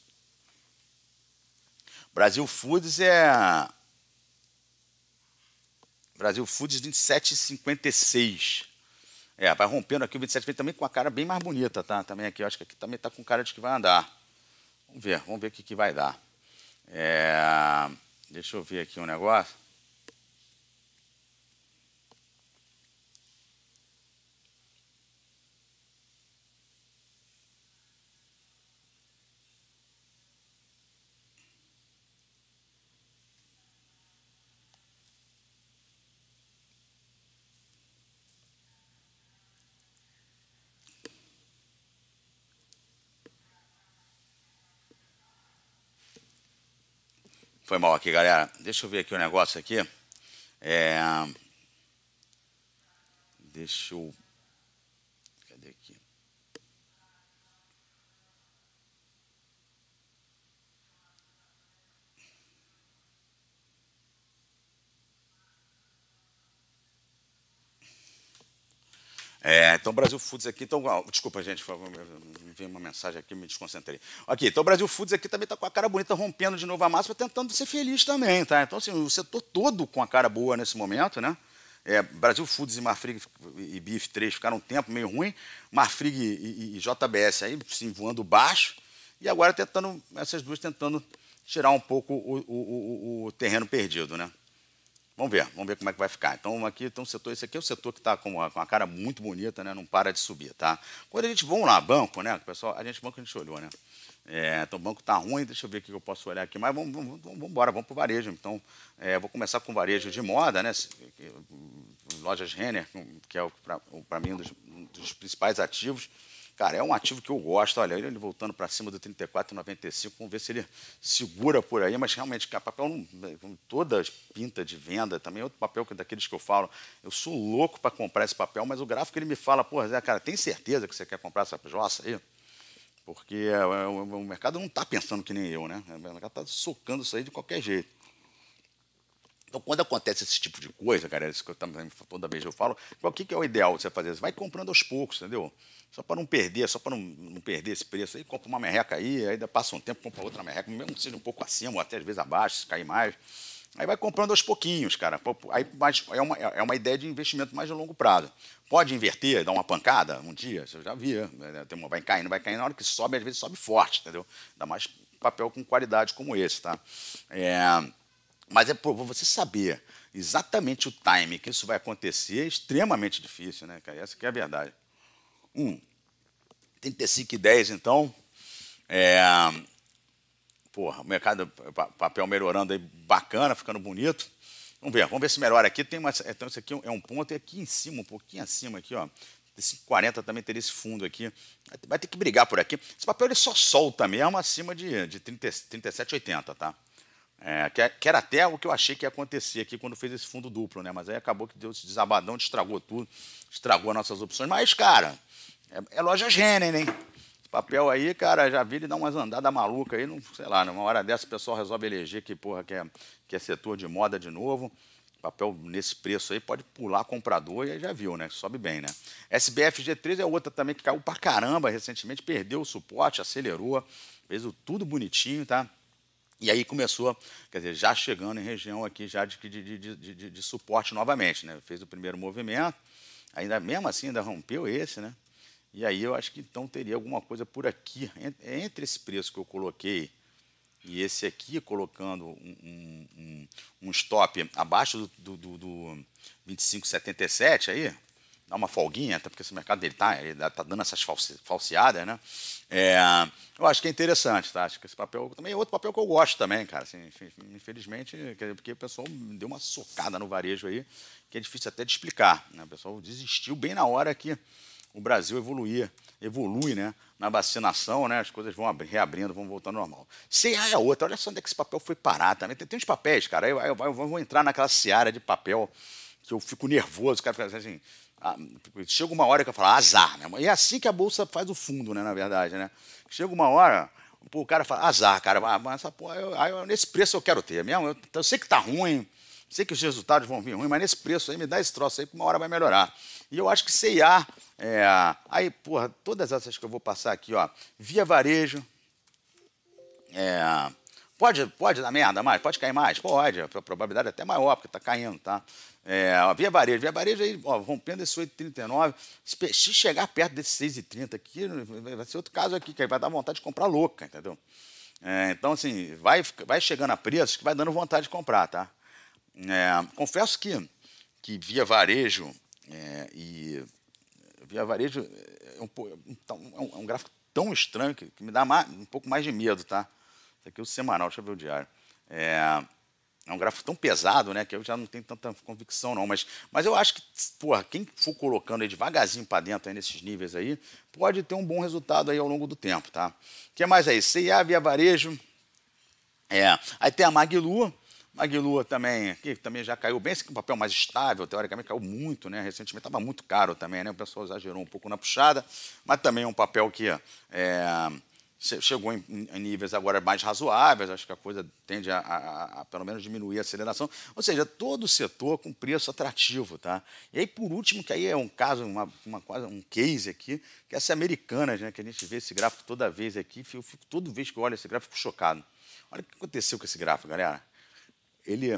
Brasil Foods é. Brasil Foods 27,56. É, vai rompendo aqui o 27,56 também com a cara bem mais bonita, tá? Também aqui, acho que aqui também tá com cara de que vai andar. Vamos ver, vamos ver o que, que vai dar. É, deixa eu ver aqui um negócio. Foi mal aqui, galera. Deixa eu ver aqui o um negócio aqui. É... Deixa eu É, então, Brasil Foods aqui. Então, desculpa, gente, veio uma mensagem aqui, me desconcentrei. Aqui, então, Brasil Foods aqui também está com a cara bonita, rompendo de novo a massa, tentando ser feliz também, tá? Então, assim, o setor todo com a cara boa nesse momento, né? É, Brasil Foods e Marfrig e Bife 3 ficaram um tempo meio ruim, Marfrig e, e, e JBS aí sim, voando baixo, e agora tentando, essas duas tentando tirar um pouco o, o, o, o terreno perdido, né? Vamos ver, vamos ver como é que vai ficar. Então, aqui tem um setor, esse aqui é o um setor que está com, uma, com uma cara muito bonita, né? Não para de subir, tá? Quando a gente vamos lá, banco, né? Pessoal, a gente banco a gente olhou, né? É, então o banco está ruim, deixa eu ver o que eu posso olhar aqui, mas vamos, vamos, vamos embora, vamos para o varejo. Então, é, vou começar com varejo de moda, né? Lojas Renner, que é para mim um dos, um dos principais ativos. Cara, é um ativo que eu gosto. Olha, ele voltando para cima do 34,95, vamos ver se ele segura por aí, mas realmente, cara, papel não, toda pinta de venda também, é outro papel que daqueles que eu falo, eu sou louco para comprar esse papel, mas o gráfico ele me fala, pô, Zé, cara, tem certeza que você quer comprar essa joça aí? Porque é, é, o mercado não está pensando que nem eu, né? O mercado está socando isso aí de qualquer jeito. Então, quando acontece esse tipo de coisa, cara, isso que eu também toda vez eu falo, o que, é o ideal de você fazer? Você vai comprando aos poucos, entendeu? Só para não perder, só para não, não, perder esse preço. Aí compra uma merreca aí, ainda passa um tempo, compra outra merreca, mesmo que seja um pouco acima, ou até às vezes abaixo, se cair mais. Aí vai comprando aos pouquinhos, cara. Aí, mas é, uma, é, é uma ideia de investimento mais de longo prazo. Pode inverter, dar uma pancada um dia, eu já vi. Né, né, tem uma, vai caindo, vai caindo. Na hora que sobe, às vezes sobe forte, entendeu? Ainda mais papel com qualidade como esse, tá? É, mas é por você saber exatamente o time que isso vai acontecer é extremamente difícil, né, cara? Essa que é a verdade. Hum, 35 e 10, então. É, porra, o mercado, papel melhorando aí, bacana, ficando bonito. Vamos ver, vamos ver se melhora aqui. Tem uma, então, isso aqui é um ponto, e é aqui em cima, um pouquinho acima aqui, ó. 40 também teria esse fundo aqui. Vai ter que brigar por aqui. Esse papel ele só solta mesmo acima de, de 37,80, tá? É, que, que, era até o que eu achei que ia acontecer aqui quando fez esse fundo duplo, né? Mas aí acabou que deu esse desabadão, estragou tudo, estragou nossas opções. Mas, cara, é, é loja Renner, hein? Esse papel aí, cara, já vi ele dar umas andadas malucas aí, não, sei lá, numa hora dessa o pessoal resolve eleger que, porra, que é, que é setor de moda de novo. Papel nesse preço aí pode pular comprador e aí já viu, né? Sobe bem, né? SBFG3 é outra também que caiu pra caramba recentemente, perdeu o suporte, acelerou, fez o tudo bonitinho, tá? E aí começou, quer dizer, já chegando em região aqui já de, de, de, de, de suporte novamente, né? Fez o primeiro movimento, ainda mesmo assim ainda rompeu esse, né? E aí eu acho que então teria alguma coisa por aqui. Entre esse preço que eu coloquei e esse aqui, colocando um, um, um stop abaixo do, do, do 25,77 aí, dá uma folguinha, até porque esse mercado dele tá, ele tá dando essas false, falseadas, né? É, eu acho que é interessante, tá? Acho que esse papel também é outro papel que eu gosto também, cara. Assim, infelizmente, porque o pessoal deu uma socada no varejo aí, que é difícil até de explicar. Né? O pessoal desistiu bem na hora que o Brasil evoluir, evolui né, na vacinação, né, as coisas vão reabrindo, vão voltar ao normal. CEA é outra, olha só onde é que esse papel foi parar também. Tem, tem uns papéis, cara, eu, eu, eu, vou entrar naquela seara de papel que eu fico nervoso, cara fica assim. Ah, chega uma hora que eu falo, azar, né? E é assim que a bolsa faz o fundo, né, na verdade, né? Chega uma hora, pô, o cara fala, azar, cara, ah, mas essa porra, eu, eu, nesse preço eu quero ter mesmo. Eu, eu sei que tá ruim, Sei que os resultados vão vir ruim, mas nesse preço aí, me dá esse troço aí, que uma hora vai melhorar. E eu acho que CIA, é, aí, porra, todas essas que eu vou passar aqui, ó, via varejo, é, pode, pode dar merda mais, pode cair mais, pode, a probabilidade é até maior, porque está caindo, tá? É, ó, via varejo, via varejo aí, ó, rompendo esse 8,39, se chegar perto desse 6,30 aqui, vai ser outro caso aqui, que vai dar vontade de comprar louca, entendeu? É, então, assim, vai, vai chegando a preços que vai dando vontade de comprar, tá? É, confesso que, que via varejo é, e via varejo é, é um, então, é um, é um, gráfico tão estranho que, que me dá mais, um pouco mais de medo, tá? Isso aqui é o semanal, deixa eu ver o diário. É, é um gráfico tão pesado, né, que eu já não tenho tanta convicção não, mas, mas eu acho que, porra, quem for colocando aí devagarzinho para dentro aí nesses níveis aí, pode ter um bom resultado aí ao longo do tempo, tá? O que mais aí? CIA, Via Varejo, é, aí tem a Maglu Maguilua também, que também já caiu bem, esse aqui é um papel mais estável, teoricamente caiu muito, né? Recentemente estava muito caro também, né? O pessoal exagerou um pouco na puxada, mas também é um papel que é, chegou em, em, níveis agora mais razoáveis, acho que a coisa tende a, a, a, pelo menos diminuir a aceleração. Ou seja, todo o setor com preço atrativo, tá? E aí, por último, que aí é um caso, uma, uma quase um case aqui, que é essa americana, né? Que a gente vê esse gráfico toda vez aqui, eu fico toda vez que eu olho esse gráfico chocado. Olha o que aconteceu com esse gráfico, galera ele,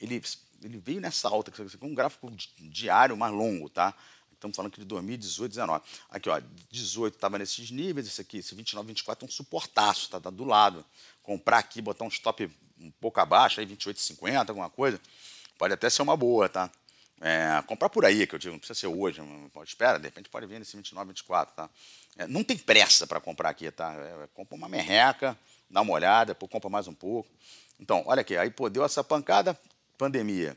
ele, ele veio nessa alta, com um gráfico diário mais longo, tá? Estamos falando aqui de 2018, 2019. Aqui, ó, 18 estava nesses níveis, esse aqui, esse 29, 24 é um suportaço, tá, tá do lado. Comprar aqui, botar um stop um pouco abaixo, aí 28,50, alguma coisa, pode até ser uma boa, tá? É, comprar por aí, que eu digo, não precisa ser hoje, pode, espera, de repente pode vir nesse 29, 24, tá? É, não tem pressa para comprar aqui, tá? É, compra uma merreca, dá uma olhada, depois compra mais um pouco. Então, olha aqui, aí pô, deu essa pancada, pandemia.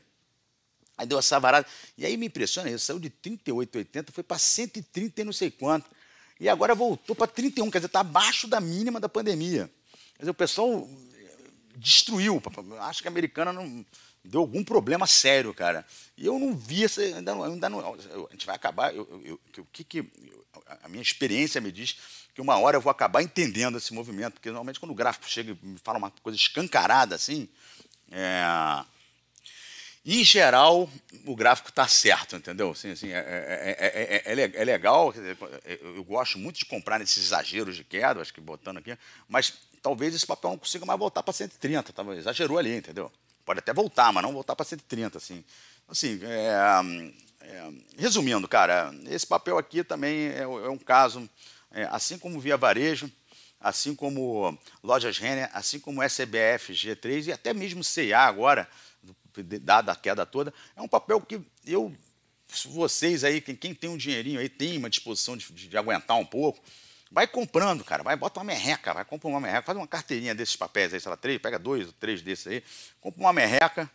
Aí deu essa varada. E aí me impressiona isso, saiu de 38,80, foi para 130 e não sei quanto. E agora voltou para 31, quer dizer, está abaixo da mínima da pandemia. Quer dizer, o pessoal eh, destruiu. Acho que a americana não deu algum problema sério, cara. E eu não vi essa. Ainda não, ainda não, a gente vai acabar. o que, que a minha experiência me diz que uma hora eu vou acabar entendendo esse movimento, porque normalmente quando o gráfico chega e me fala uma coisa escancarada assim, é... em geral o gráfico está certo, entendeu? Assim, assim, é, é, é, legal, eu gosto muito de comprar nesses exageros de queda, acho que botando aqui, mas talvez esse papel não consiga mais voltar para 130, talvez exagerou ali, entendeu? Pode até voltar, mas não voltar para 130, assim. Assim, é, é, resumindo, cara, esse papel aqui também é, é um caso é, assim como Via Varejo, assim como Lojas Renner, assim como SBF, G3 e até mesmo CA agora, dada a queda toda, é um papel que eu, vocês aí, quem, quem tem um dinheirinho aí, tem uma disposição de, de, de aguentar um pouco, vai comprando, cara, vai, bota uma merreca, vai, compra uma merreca, faz uma carteirinha desses papéis aí, sei lá, três, pega dois ou três desses aí, compra uma merreca,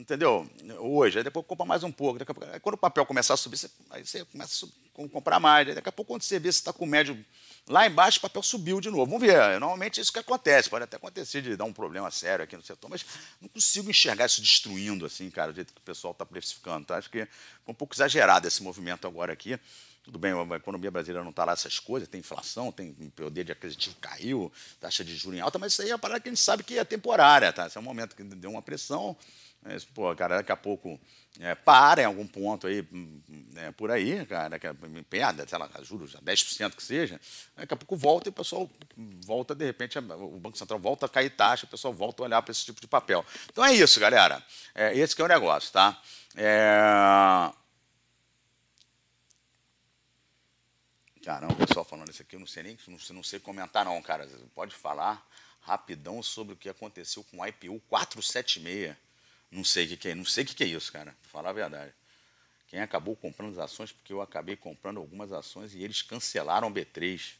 entendeu? Hoje, aí depois compra mais um pouco. Daqui a pouco, quando o papel começar a subir, você, aí você começa a subir, comprar mais. Aí daqui a pouco, quando você vê se está com médio lá embaixo, o papel subiu de novo. Vamos ver. Normalmente é isso que acontece. Pode até acontecer de dar um problema sério aqui no setor, mas não consigo enxergar isso destruindo, assim, cara, do jeito que o pessoal está precificando. Tá? Acho que é um pouco exagerado esse movimento agora aqui. Tudo bem, a economia brasileira não está lá essas coisas, tem inflação, tem poder de aquisitivo caiu, taxa de juros em alta, mas isso aí é uma parada que a gente sabe que é temporária, tá? Esse é um momento que deu uma pressão, é pô, cara, daqui a pouco é, para em algum ponto aí, hum, hum, é, por aí, cara, piada, hum, ah, sei lá, juros, a 10% que seja, daqui a pouco volta e o pessoal volta, de repente, o Banco Central volta a cair taxa, o pessoal volta a olhar para esse tipo de papel. Então é isso, galera. É, esse que é o negócio, tá? É... Caramba, o pessoal falando isso aqui, eu não sei nem, não, não sei comentar não, cara. Pode falar rapidão sobre o que aconteceu com o IPO 476. Não sei o que, que, é, não sei que, que é isso, cara. Falar a verdade. Quem acabou comprando as ações, porque eu acabei comprando algumas ações e eles cancelaram B3.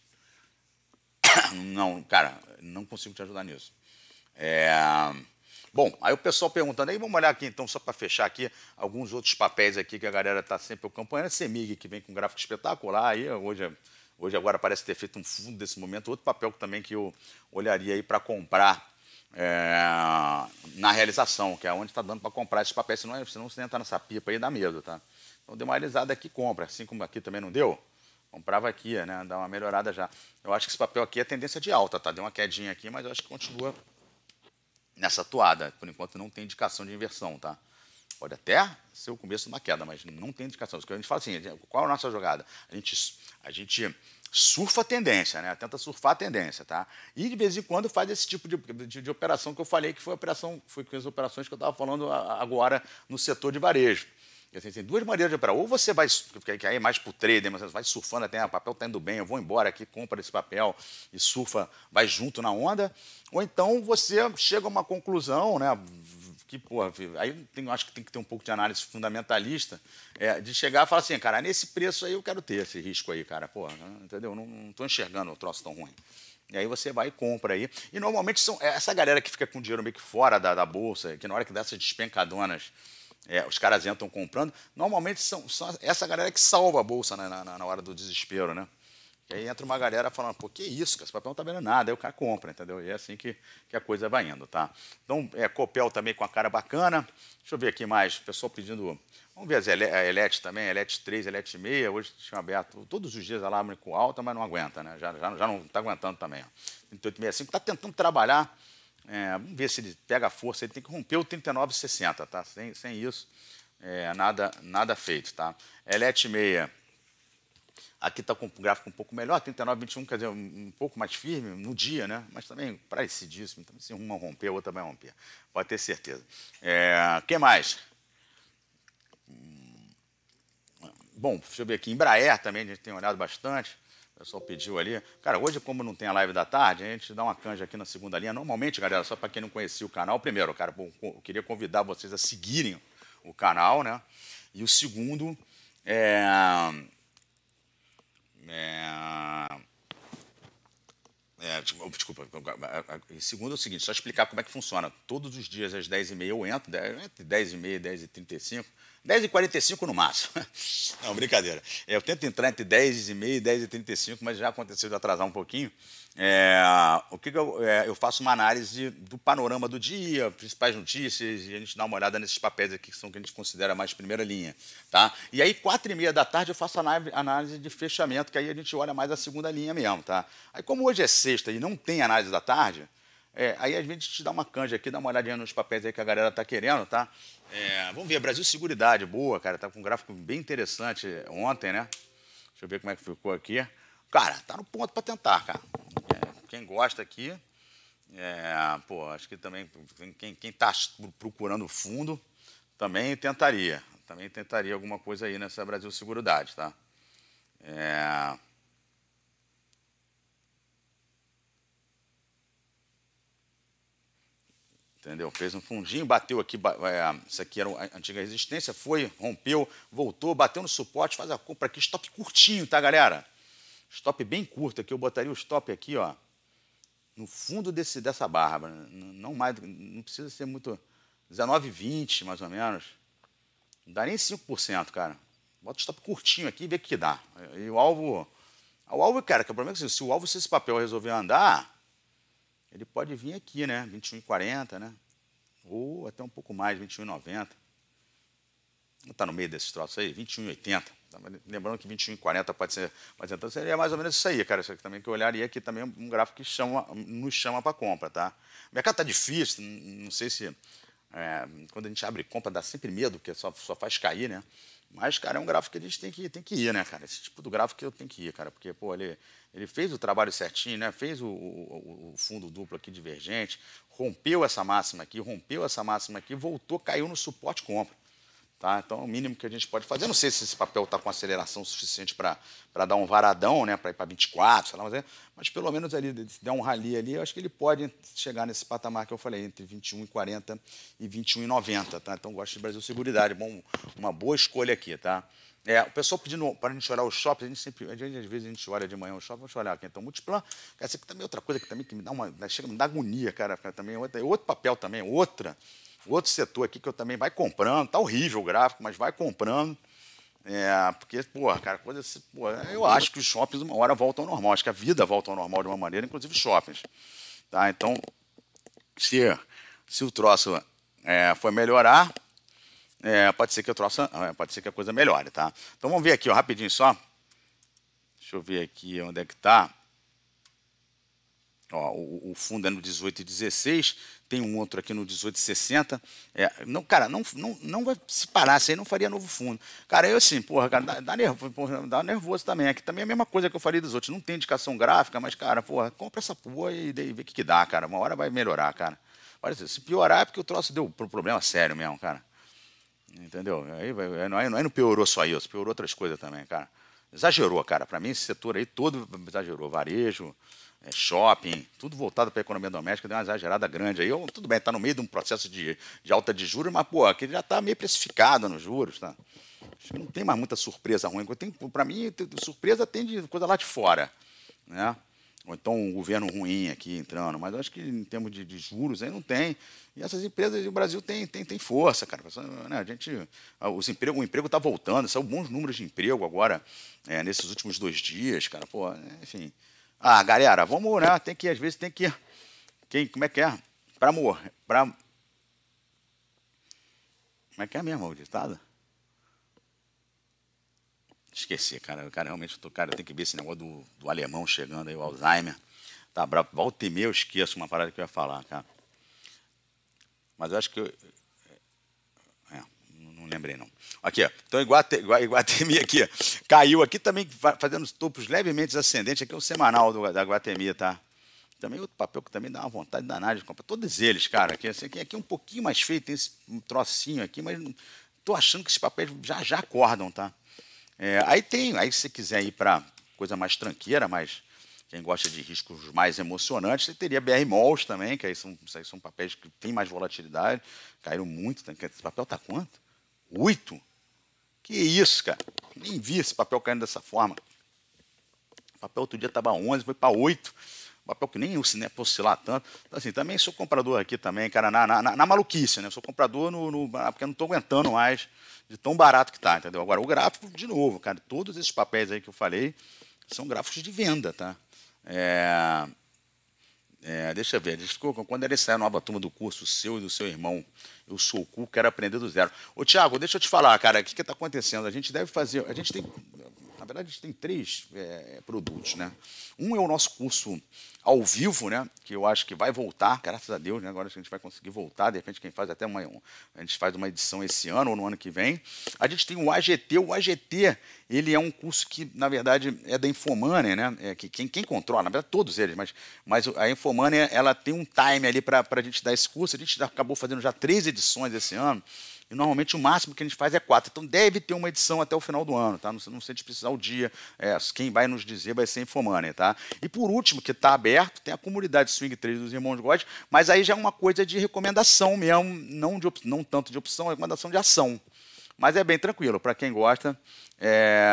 *coughs* Não, cara, não consigo te ajudar nisso. É... Bom, aí o pessoal perguntando, aí vamos olhar aqui então, só para fechar aqui, alguns outros papéis aqui que a galera está sempre acompanhando. É Semig, que vem com um gráfico espetacular, aí hoje, hoje agora parece ter feito um fundo desse momento. Outro papel também que eu olharia aí para comprar é, na realização, que é onde está dando para comprar esses papéis, senão, é, senão você entra nessa pipa aí dá medo, tá? Então deu uma realizada aqui, compra, assim como aqui também não deu, comprava aqui, né? Dá uma melhorada já. Eu acho que esse papel aqui é tendência de alta, tá? Deu uma quedinha aqui, mas eu acho que continua nessa toada. Por enquanto não tem indicação de inversão, tá? Pode até ser o começo de uma queda, mas não tem indicação. Porque a gente fala assim, qual é a nossa jogada? A gente, a gente surfa a tendência, né? Tenta surfar a tendência, tá? E de vez em quando faz esse tipo de, de, de operação que eu falei que foi a operação, foi com as operações que eu estava falando agora no setor de varejo. Assim, tem duas maneiras de operar. Ou você vai, que aí é mais para o trader, mas você vai surfando até, o ah, papel está indo bem, eu vou embora aqui, compra esse papel e surfa, vai junto na onda. Ou então você chega a uma conclusão, né? que, pô, aí tem, acho que tem que ter um pouco de análise fundamentalista, é, de chegar e falar assim, cara, nesse preço aí eu quero ter esse risco aí, cara, pô, entendeu? Não estou enxergando o troço tão ruim. E aí você vai e compra aí. E normalmente são é, essa galera que fica com dinheiro meio que fora da, da bolsa, que na hora que dá essas despencadonas, é, os caras entram comprando, normalmente são, são, essa galera que salva a bolsa na, na, na hora do desespero, né? E aí entra uma galera falando, pô, que isso, que esse papel não está vendo nada. Aí o cara compra, entendeu? E é assim que, que a coisa vai indo, tá? Então, é, Copel também com a cara bacana. Deixa eu ver aqui mais, pessoal pedindo. Vamos ver as a Elete também, Elete 3, Elete 6. Hoje tinha aberto todos os dias alarme com alta, mas não aguenta, né? Já, já, já não está aguentando também. Ó. 3865 está tentando trabalhar. É, vamos ver se ele pega força. Ele tem que romper o 3960, tá? Sem, sem isso, é, nada, nada feito, tá? Elete 6 Aqui está com um gráfico um pouco melhor, 39, 21, quer dizer, um pouco mais firme no dia, né? Mas também parecidíssimo. Então, se uma romper, a outra vai romper. Pode ter certeza. É, que mais? Bom, deixa eu ver aqui. Embraer também, a gente tem olhado bastante. O pessoal pediu ali. Cara, hoje, como não tem a live da tarde, a gente dá uma canja aqui na segunda linha. Normalmente, galera, só para quem não conhecia o canal, primeiro, cara, eu queria convidar vocês a seguirem o canal, né? E o segundo, é é... Ah, é, desculpa, em segundo é o seguinte, só explicar como é que funciona. Todos os dias às 10h30 eu entro, entre 10h30 e 10h35, 10h45 no máximo. *laughs* Não, brincadeira. É, eu tento entrar entre 10h30 e 10h35, mas já aconteceu de atrasar um pouquinho. É, o que, eu, é, eu, faço uma análise do panorama do dia, principais notícias, e a gente dá uma olhada nesses papéis aqui que são que a gente considera mais primeira linha. Tá? E aí, quatro e meia da tarde, eu faço análise de fechamento, que aí a gente olha mais a segunda linha mesmo. Tá? Aí, como hoje é sexta e não tem análise da tarde, é, aí às vezes te dá uma canja aqui, dá uma olhadinha nos papéis aí que a galera tá querendo, tá? É, vamos ver, Brasil Seguridade, boa, cara, tá com um gráfico bem interessante ontem, né? Deixa eu ver como é que ficou aqui. Cara, tá no ponto para tentar, cara. É, quem gosta aqui, é, pô, acho que também quem, quem tá procurando fundo também tentaria. Também tentaria alguma coisa aí nessa Brasil Seguridade, tá? É... Entendeu? Fez um fundinho, bateu aqui, é, isso aqui era a antiga resistência, foi, rompeu, voltou, bateu no suporte, faz a compra aqui, stop curtinho, tá, galera? Stop bem curto aqui, eu botaria o stop aqui, ó, no fundo desse, dessa barba, não mais, não precisa ser muito, 19,20 mais ou menos, não dá nem 5%, cara. Bota o stop curtinho aqui e vê o que dá. E o alvo, o alvo, cara, que é o problema é que assim, se o alvo, se esse papel resolver andar, ele pode vir aqui, né? 21,40, né? Ou até um pouco mais, 21,90. Está no meio desses troços aí, 21,80. Tá, lembrando que 21,40 pode ser mais então seria mais ou menos isso aí, cara. Isso aqui também que eu olharia aqui também um gráfico que chama, nos chama para compra, tá? O mercado está difícil, não sei se é, quando a gente abre compra, dá sempre medo, porque só, só faz cair, né? Mas, cara, é um gráfico que a gente tem que, tem que ir, né, cara? Esse tipo do gráfico que eu tenho que ir, cara, porque, pô, ele, ele fez o trabalho certinho, né? Fez o, o, o fundo duplo aqui divergente, rompeu essa máxima aqui, rompeu essa máxima aqui, voltou, caiu no suporte compra. Tá? Então, é o mínimo que a gente pode fazer. Eu não sei se esse papel está com aceleração suficiente para dar um varadão, né, para ir para 24, sei lá, mas, é, mas pelo menos ali, se der um rali ali, eu acho que ele pode chegar nesse patamar que eu falei, entre 21 e 40 e 21 e 90. Tá? Então, gosto de Brasil Seguridade. Bom, uma boa escolha aqui. Tá? É, o pessoal pedindo para a gente olhar o shopping, a gente sempre, a gente, às vezes a gente olha de manhã o shopping, vamos olhar aqui. Então, multiplan, essa aqui também é outra coisa que também que me dá uma, chega, me dá agonia, cara, também, é outro, é outro papel também, é outra Outro setor aqui que eu também vai comprando, tá horrível o gráfico, mas vai comprando. É, porque, porra, cara, coisa assim, porra, eu acho que os shoppings uma hora voltam ao normal, acho que a vida volta ao normal de uma maneira, inclusive os shoppings. Tá? Então, se, se o troço é, for melhorar, é, pode ser que o troço, é, pode ser que a coisa melhore, tá? Então vamos ver aqui, ó, rapidinho só. Deixa eu ver aqui onde é que tá. Ó, o, o, fundo é no 1816, tem um outro aqui no 1860. É, não, cara, não, não, não vai se parar, isso aí não faria novo fundo. Cara, eu assim, porra, cara, dá, dá, porra, dá nervoso também. Aqui é também é a mesma coisa que eu falei dos outros. Não tem indicação gráfica, mas, cara, porra, compra essa porra e, e vê o que, que dá, cara. Uma hora vai melhorar, cara. Olha, se piorar é porque o troço deu pro problema sério mesmo, cara. Entendeu? Aí não, é, não, é, não piorou só isso, piorou outras coisas também, cara. Exagerou, cara. Para mim, esse setor aí todo exagerou. Varejo, é shopping, tudo voltado para a economia doméstica, deu uma exagerada grande aí. Eu, tudo bem, está no meio de um processo de, de alta de juros, mas, pô, aqui já está meio precificado nos juros, tá? Não tem mais muita surpresa ruim. Para mim, surpresa tem de coisa lá de fora, né? Ou então um governo ruim aqui entrando, mas acho que em termos de, de juros aí não tem. E essas empresas, o Brasil tem, tem, tem força, cara. Né, a gente, os emprego, o emprego está voltando, saiu bons números de emprego agora, é, nesses últimos dois dias, cara. Pô, é, enfim. Ah, galera, vamos morar. Né? Tem que, às vezes, tem que. Quem, como é que é? Para amor. Pra... Como é que é mesmo o ditado? Esqueci, cara. Cara, realmente eu tô. Cara, tem que ver esse negócio do, do alemão chegando aí, o Alzheimer. Tá bravo. Volta e meia eu esqueço uma parada que eu ia falar, cara. Mas eu acho que eu, lembrei não. Aqui, ó. Então, Iguatemi aqui, ó. Caiu aqui também, fazendo os topos levemente ascendentes. Aqui é o semanal do, da Iguatemi, tá? Também outro papel que também dá uma vontade danada de comprar. Todos eles, cara. Aqui, assim, aqui, aqui é um pouquinho mais feio, tem esse trocinho aqui, mas estou tô achando que esses papéis já já acordam, tá? É, aí tem, aí se você quiser ir para coisa mais tranqueira, mais quem gosta de riscos mais emocionantes, você teria BR Malls também, que aí são, aí são papéis que têm mais volatilidade, caíram muito. Tá? Esse papel está quanto? Oito? Que isso, cara? Nem vi esse papel caindo dessa forma. O papel outro dia estava 11, foi para 8. O papel que nem o cinema pode oscilar tanto. Então, assim, também sou comprador aqui também, cara, na, na, na maluquice, né? sou comprador no, no ah, porque não estou aguentando mais de tão barato que tá, entendeu? Agora, o gráfico, de novo, cara, todos esses papéis aí que eu falei são gráficos de venda, tá? É, é, deixa eu ver, desculpa, quando ele sair a nova turma do curso, seu e do seu irmão, eu sou o cu, quero aprender do zero. Ô, Tiago, deixa eu te falar, cara, o que está acontecendo? A gente deve fazer, a gente tem, verdade, a gente tem três é, produtos, né? Um é o nosso curso ao vivo, né? Que eu acho que vai voltar, graças a Deus, né? Agora a gente vai conseguir voltar. De repente, quem faz até uma. a gente faz uma edição esse ano ou no ano que vem. A gente tem o AGT. O AGT, ele é um curso que, na verdade, é da Infomoney, né? É que quem, quem controla, na verdade, todos eles, mas, mas a Infomoney, ela tem um time ali para a gente dar esse curso. A gente acabou fazendo já três edições esse ano e normalmente o máximo que a gente faz é quatro. Então deve ter uma edição até o final do ano, tá? Não, não sente precisar o dia. É, quem vai nos dizer vai ser Infomoney, tá? E por último, que está aberto, tem a comunidade Swing 3 dos Irmãos God, mas aí já é uma coisa de recomendação mesmo, não, de, não tanto de opção, é recomendação de ação. Mas é bem tranquilo, para quem gosta, é,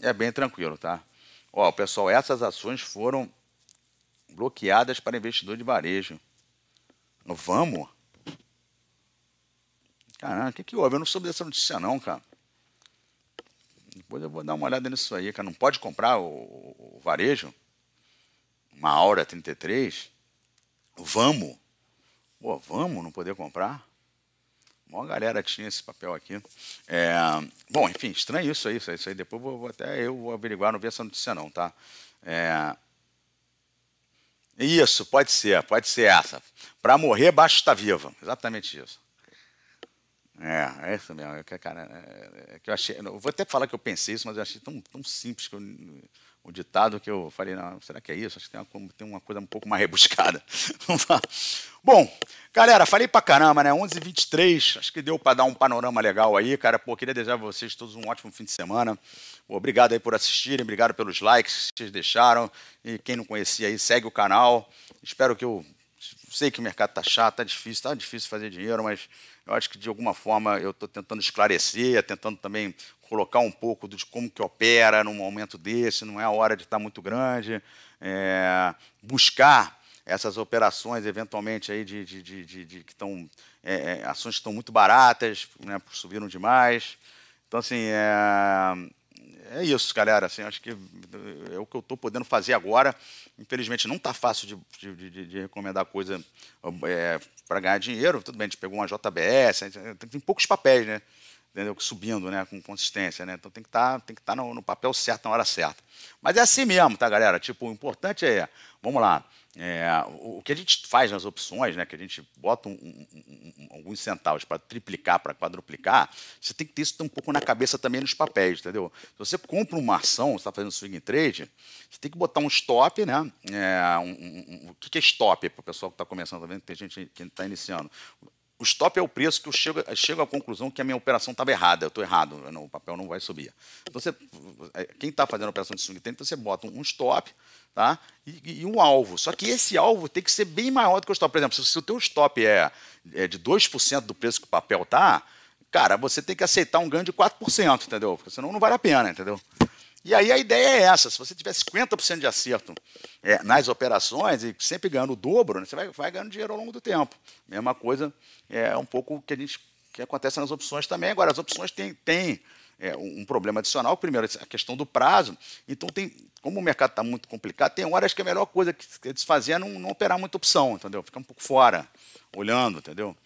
é bem tranquilo, tá? Ó, pessoal, essas ações foram bloqueadas para investidor de varejo. Vamos? Caraca, o que, que houve? Eu não soube dessa notícia, não, cara. Depois eu vou dar uma olhada nisso aí, cara. Não pode comprar o, o varejo? Uma Aura 33? Vamos! Pô, vamos não poder comprar? Mó galera tinha esse papel aqui. É, bom, enfim, estranho isso aí, isso aí. depois vou, vou até eu vou averiguar, não vi essa notícia não, tá? É, isso, pode ser, pode ser essa. Para morrer, baixo está viva. Exatamente isso. É, é isso mesmo. É que cara, é, é, é, que eu achei. Eu vou até falar que eu pensei isso, mas eu achei tão, tão simples que eu, o ditado que eu falei, não, será que é isso? Acho que tem uma, tem uma coisa um pouco mais *laughs* rebuscada. Bom, galera, falei pra caramba, né? 11h23, acho que deu para dar um panorama legal aí, cara. Pô, queria desejar a vocês todos um ótimo fim de semana. Pô, obrigado aí por assistirem, obrigado pelos likes que vocês deixaram. E quem não conhecia aí, segue o canal. Espero que eu. Sei que o mercado tá chato, tá difícil, tá difícil fazer dinheiro, mas eu acho que de alguma forma eu estou tentando esclarecer, tentando também colocar um pouco de como que opera num momento desse, não é a hora de estar muito grande, é, buscar essas operações eventualmente aí de, de, de, de, de que estão é, é, ações que estão muito baratas, né, subiram demais. Então assim, é, é isso, galera. Assim, acho que eh, é o que eu estou podendo fazer agora. Infelizmente, não está fácil de, de, de, de, recomendar coisa é, eh, para ganhar dinheiro. Tudo bem, a gente pegou uma JBS, eh, tem poucos papéis, né? Entendeu? Subindo, né? Com consistência, né? Então tem que estar tá, tem que tá no, no papel certo na hora certa. Mas é assim mesmo, tá, galera? Tipo, o importante é, vamos lá, é, o que a gente faz nas opções, né, que a gente bota um, um, um, alguns centavos para triplicar, para quadruplicar, você tem que ter isso um pouco na cabeça também nos papéis, entendeu? Se você compra uma ação, você está fazendo swing trade, você tem que botar um stop, né? É, o que é stop para o pessoal que está começando também, tá tem gente que está iniciando. O stop é o preço que eu chego, eu chego à conclusão que a minha operação estava errada, eu estou errado, o papel não vai subir. Então, você, é, quem está fazendo a operação de swing trade, então você bota um stop tá? E, e, um alvo. Só que esse alvo tem que ser bem maior do que o stop. Por exemplo, se, se o teu stop é, é de 2% do preço que o papel está, cara, você tem que aceitar um ganho de 4%, entendeu? Porque senão não vale a pena, entendeu? E aí a ideia é essa: se você tiver 50% de acerto é, nas operações e sempre ganhando o dobro, né, você vai, vai ganhando dinheiro ao longo do tempo. Mesma coisa é um pouco que a gente que acontece nas opções também. Agora, as opções têm, é, um problema adicional. Primeiro, a questão do prazo. Então, tem, como o mercado está muito complicado, tem horas que a melhor coisa que eles fazer é não, não operar muita opção, entendeu? Ficar um pouco fora, olhando, entendeu?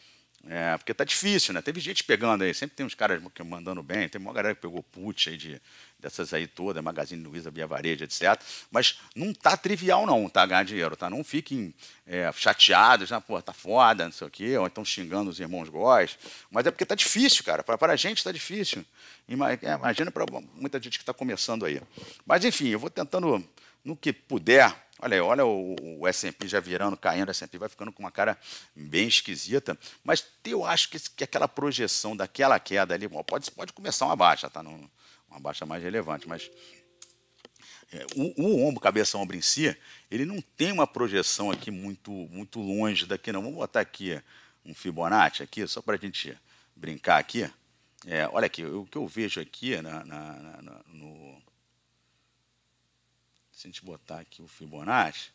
É, porque tá difícil, né? Teve gente pegando aí, sempre tem uns caras mandando bem, tem uma galera que pegou put aí de, dessas aí toda, Magazine Luiza, Via Vareja, etc. Mas não tá trivial não, tá? Ganhar dinheiro, tá? Não fiquem é, chateados, né? Pô, tá foda, não sei o quê, ou então xingando os irmãos góis. Mas é porque tá difícil, cara. Para, para a gente tá difícil. É, imagina para muita gente que está começando aí. Mas enfim, eu vou tentando, no que puder, Olha aí, olha o, o S&P já virando, caindo, o S&P vai ficando com uma cara bem esquisita. Mas eu acho que, que aquela projeção daquela queda ali, bom, pode, pode começar uma baixa, tá? Num, uma baixa mais relevante, mas é, o, o, ombro, cabeça, ombro em si, ele não tem uma projeção aqui muito, muito longe daqui, não. Vamos botar aqui um Fibonacci aqui, só para a gente brincar aqui. É, olha aqui, o que eu vejo aqui na, na, na no, se a gente botar aqui o Fibonacci,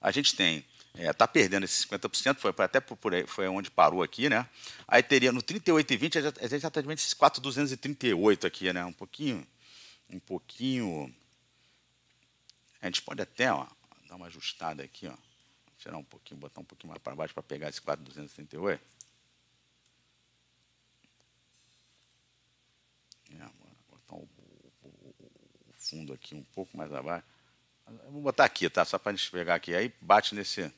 a gente tem, está é, tá perdendo esses 50%, foi até por, aí, foi onde parou aqui, né? Aí teria no 38,20, e exatamente esses 4,238 aqui, né? Um pouquinho, um pouquinho... A gente pode até ó, dar uma ajustada aqui, ó. Tirar um pouquinho, botar um pouquinho mais para baixo para pegar esse 4,238. É, botar o, o, o fundo aqui um pouco mais abaixo. Vou botar aqui, tá? Só para a gente pegar aqui. Aí bate nesse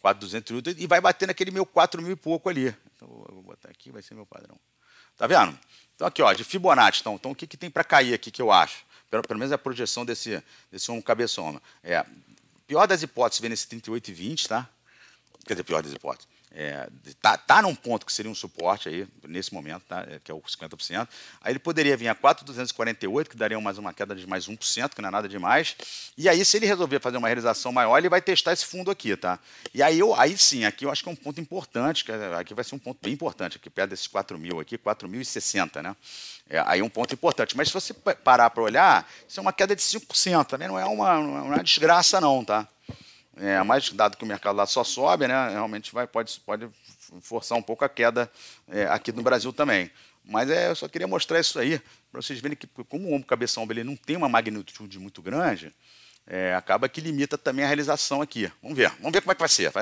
4,208 e vai bater naquele meu 4 mil e pouco ali. Então, vou botar aqui, vai ser meu padrão. Tá vendo? Então, aqui, ó, de Fibonacci. Então, então o que, que tem para cair aqui que eu acho? Pelo, pelo menos é a projeção desse, desse ombro cabeçona. É, pior das hipóteses, vem nesse 38,20, tá? Quer dizer, pior das hipóteses está é, tá, tá num ponto que seria um suporte aí, nesse momento, tá, é, que é o 50%. Aí ele poderia vir a 4,248, que daria mais uma queda de mais 1%, que não é nada demais. E aí, se ele resolver fazer uma realização maior, ele vai testar esse fundo aqui, tá? E aí, eu, aí sim, aqui eu acho que é um ponto importante, que é, aqui vai ser um ponto bem importante, aqui perto desses 4 mil aqui, 4.060, né? É, aí é um ponto importante. Mas se você parar para olhar, isso é uma queda de 5%, também né? não é uma, não é uma desgraça não, tá? É, mais dado que o mercado lá só sobe, né? Realmente vai, pode, pode forçar um pouco a queda é, aqui no Brasil também. Mas é, eu só queria mostrar isso aí, para vocês verem que, como o ombro cabeção ele não tem uma magnitude muito grande, é, acaba que limita também a realização aqui. Vamos ver, vamos ver como é que vai ser.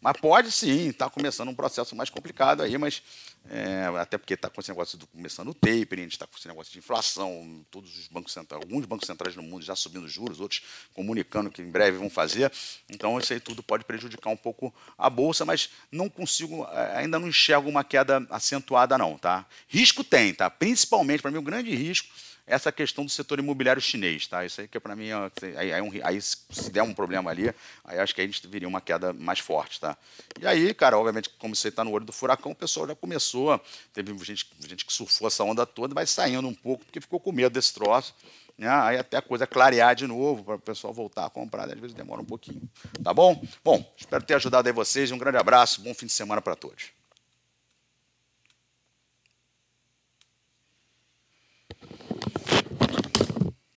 Mas pode sim, está começando um processo mais complicado aí, mas é, até porque está com esse negócio do, começando o tapering, está com esse negócio de inflação, todos os bancos centrais, alguns bancos centrais no mundo já subindo juros, outros comunicando que em breve vão fazer. Então isso aí tudo pode prejudicar um pouco a bolsa, mas não consigo, é, ainda não enxergo uma queda acentuada não, tá? Risco tem, tá? Principalmente para mim o grande risco essa questão do setor imobiliário chinês, tá? Isso aí que é para mim aí, aí, é aí, se der um problema ali, aí acho que a gente viria uma queda mais forte, tá? E aí, cara, obviamente, como você está no olho do furacão, o pessoal já começou, teve gente, gente que surfou essa onda toda, vai saindo um pouco porque ficou com medo desse troço. Né? Aí até a coisa clarear de novo para o pessoal voltar a comprar, né? às vezes demora um pouquinho, tá bom? Bom, espero ter ajudado aí vocês, um grande abraço, bom fim de semana para todos.